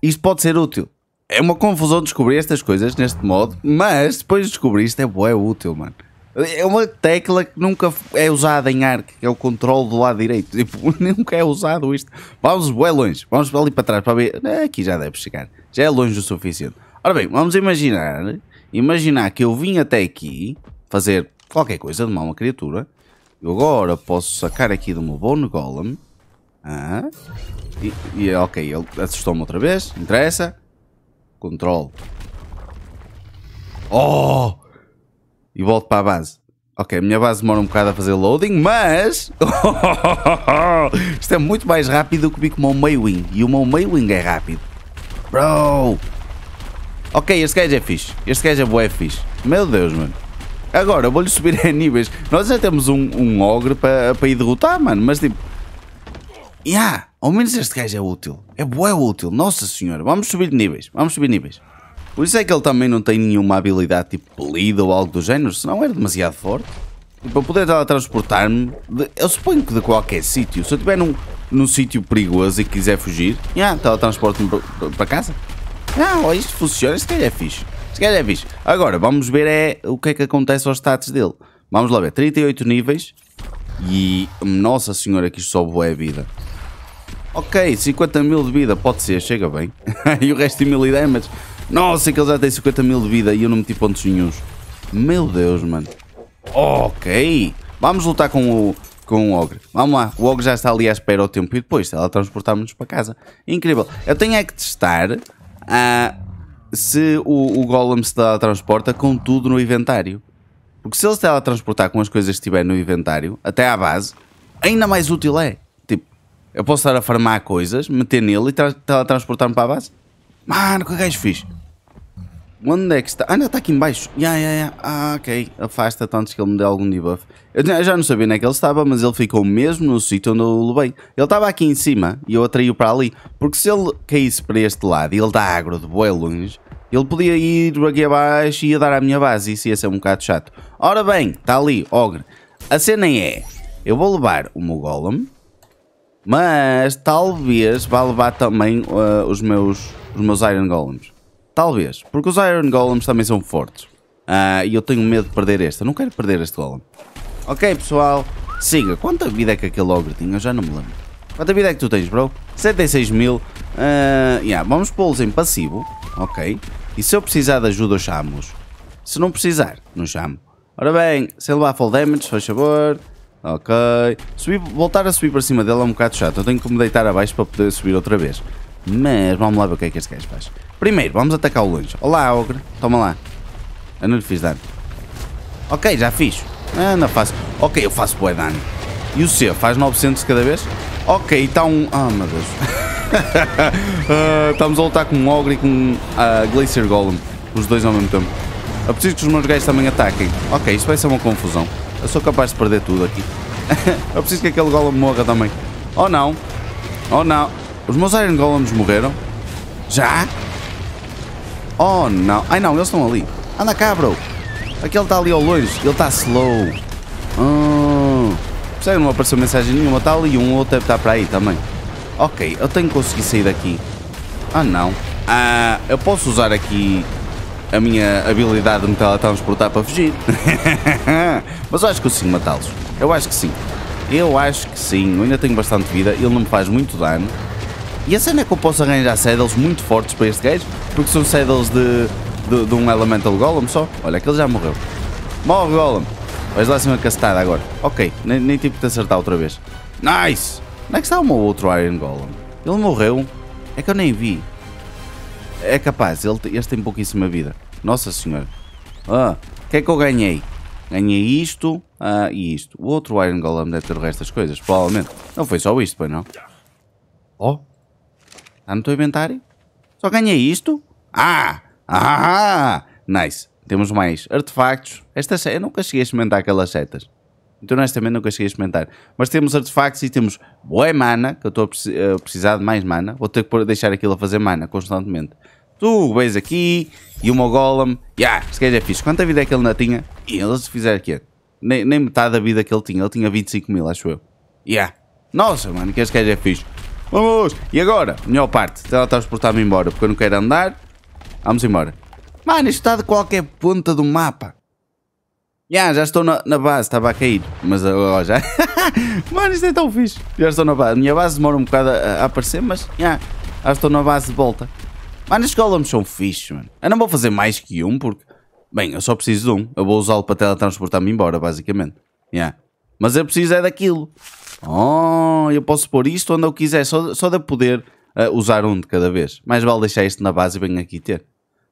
Isto pode ser útil. É uma confusão descobrir estas coisas neste modo, mas depois de descobrir isto é, é útil, mano. É uma tecla que nunca é usada em arc, que é o controle do lado direito. Tipo, nunca é usado isto. Vamos bem longe, vamos ali para trás para ver. Aqui já deve chegar, já é longe o suficiente. Ora bem, vamos imaginar, imaginar que eu vim até aqui fazer qualquer coisa de mal uma criatura. Eu agora posso sacar aqui do meu bone golem. Ah, e, e ok, ele assustou-me outra vez, interessa. Controle. Oh! e volto para a base. Ok, a minha base demora um bocado a fazer loading, mas... Isto é muito mais rápido do que o meu meio Maywing. E o meio Maywing é rápido. Bro! Ok, este gajo é fixe. Este gajo é boé fixe. Meu Deus, mano. Agora, eu vou-lhe subir a níveis. Nós já temos um, um ogre para ir derrotar, mano. Mas tipo... Ya! Yeah, ao menos este gajo é útil. É boé útil. Nossa senhora. Vamos subir de níveis. Vamos subir de níveis. Por isso é que ele também não tem nenhuma habilidade tipo pelida ou algo do género, senão era demasiado forte. E para poder teletransportar-me, eu suponho que de qualquer sítio. Se eu estiver num, num sítio perigoso e quiser fugir, yeah, teletransporto-me para casa. Ah, isto funciona, se calhar é fixe. Se calhar é fixe. Agora, vamos ver é, o que é que acontece aos status dele. Vamos lá ver, 38 níveis e... Nossa senhora, que isto só boa é vida. Ok, 50 mil de vida, pode ser, chega bem. e o resto de mil e nossa, é que ele já tem 50 mil de vida e eu não meti pontos nenhums. Meu Deus, mano. Ok. Vamos lutar com o, com o Ogre. Vamos lá. O Ogre já está ali à espera o tempo e depois ela transportar-nos para casa. Incrível. Eu tenho é que testar uh, se o, o Golem se teletransporta com tudo no inventário. Porque se ele se teletransportar com as coisas que estiver no inventário, até à base, ainda mais útil é. Tipo, eu posso estar a farmar coisas, meter nele e teletransportar-me para a base. Mano, que gajo fixe. Onde é que está? Ah, ainda está aqui embaixo. Yeah, yeah, yeah. Ah, ok. Afasta-te antes que ele me dê algum debuff. Eu já não sabia onde é que ele estava, mas ele ficou mesmo no sítio onde eu o levei. Ele estava aqui em cima e eu atraí-o para ali. Porque se ele caísse para este lado e ele dá agro de boi longe, ele podia ir aqui abaixo e ia dar à minha base. Isso ia ser um bocado chato. Ora bem, está ali, Ogre. A cena é... Eu vou levar o meu Golem. Mas talvez vá levar também uh, os meus os meus Iron Golems. Talvez. Porque os Iron Golems também são fortes. Uh, e eu tenho medo de perder este. Eu não quero perder este Golem. Ok, pessoal. Siga. Quanta vida é que aquele Ogre tinha? Eu já não me lembro. Quanta vida é que tu tens, bro? 76 mil. Uh, yeah, vamos pô-los em passivo. Ok. E se eu precisar de ajuda, chamo-os. Se não precisar, não chamo. Ora bem, se ele levar full damage, faz favor. Ok. Subir, voltar a subir para cima dele é um bocado chato. Eu tenho que me deitar abaixo para poder subir outra vez. Mas vamos lá ver o que é que este gajo faz. Primeiro, vamos atacar o longe. Olá, ogre. Toma lá. Eu não lhe fiz dano. Ok, já fiz. Ah, não faço. Ok, eu faço bué dano. E o C? Faz 900 cada vez? Ok, está um... Ah, oh, meu Deus. uh, estamos a lutar com um ogre e com um uh, ah, Glacier Golem. Os dois ao mesmo tempo. Eu preciso que os meus gajos também ataquem. Ok, isso vai ser uma confusão. Eu sou capaz de perder tudo aqui. eu preciso que aquele golem morra também. Oh não. Oh não. Os meus Iron Golems morreram? Já? Oh não. Ai não, eles estão ali. Anda cá, bro. Aquele está ali ao longe. Ele está slow. Hum. Ah. Percebe? Não apareceu mensagem nenhuma. Está ali um outro deve estar tá para aí também. Ok, eu tenho que conseguir sair daqui. Ah não. Ah, eu posso usar aqui a minha habilidade de me teletransportar para fugir. Mas eu acho que consigo matá-los. Eu acho que sim. Eu acho que sim. Eu ainda tenho bastante vida. Ele não me faz muito dano. E a cena é que eu posso arranjar saddles muito fortes para este gajo, porque são saddles de, de, de um Elemental Golem só. Olha, aquele já morreu. Morre Golem! Vais lá ser uma castada agora. Ok, nem, nem tive que te acertar outra vez. Nice! Onde é que está o meu outro Iron Golem? Ele morreu? É que eu nem vi. É capaz, ele, este tem pouquíssima vida. Nossa senhora. Ah, o que é que eu ganhei? Ganhei isto ah, e isto. O outro Iron Golem deve ter o resto das coisas, provavelmente. Não foi só isto, pois não? Oh, Tá no teu inventário? Só ganhei isto? Ah! Ah! Nice. Temos mais artefactos. Esta seta eu nunca cheguei a experimentar aquelas setas. Então, honestamente, nunca cheguei a experimentar. Mas temos artefactos e temos boa mana, que eu estou a eh, precisar de mais mana. Vou ter que deixar aquilo a fazer mana constantemente. Tu vês aqui e uma golem. Yeah, se queres é fixe. Quanta vida é que ele tinha? E ele se fizer aqui. Nem, nem metade da vida que ele tinha. Ele tinha 25 mil, acho eu. Yeah. Nossa, mano, que este gajo é fixe. Vamos! E agora? Melhor parte. Teletransportar-me tá, tá embora, porque eu não quero andar. Vamos embora. Mano, isto está de qualquer ponta do mapa. Yeah, já estou na, na base, estava a cair. Mas agora já. Mano, isto é tão fixe. Já estou na base. A minha base demora um bocado a, a aparecer, mas yeah, já estou na base de volta. Mano, estes golems são fixes, mano. Eu não vou fazer mais que um, porque. Bem, eu só preciso de um. Eu vou usá-lo para teletransportar-me embora, basicamente. Yeah. Mas eu preciso é daquilo. Oh, eu posso pôr isto onde eu quiser, só, só de poder uh, usar um de cada vez. Mais vale deixar isto na base e venho aqui ter.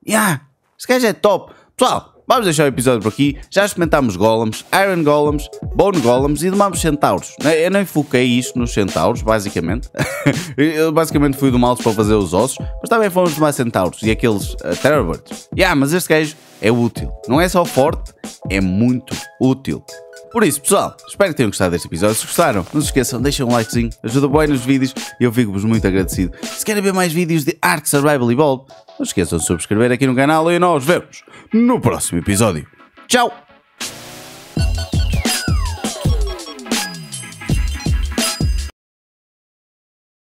Ya! Yeah, este gajo é top! Pessoal, Vamos deixar o episódio por aqui. Já experimentámos golems, iron golems, bone golems e domámos centauros. É? Eu nem foquei isso nos centauros, basicamente. eu basicamente fui do malto para fazer os ossos, mas também fomos domar centauros e aqueles uh, eh, terabirds. Yeah, mas este gajo é útil. Não é só forte, é muito útil. Por isso, pessoal, espero que tenham gostado deste episódio. Se gostaram, não se esqueçam, deixem um likezinho, ajuda bem nos vídeos e eu fico-vos muito agradecido. Se querem ver mais vídeos de Ark Survival Evolve, não esqueçam de subscrever aqui no canal e nós vemos no próximo episódio. Tchau!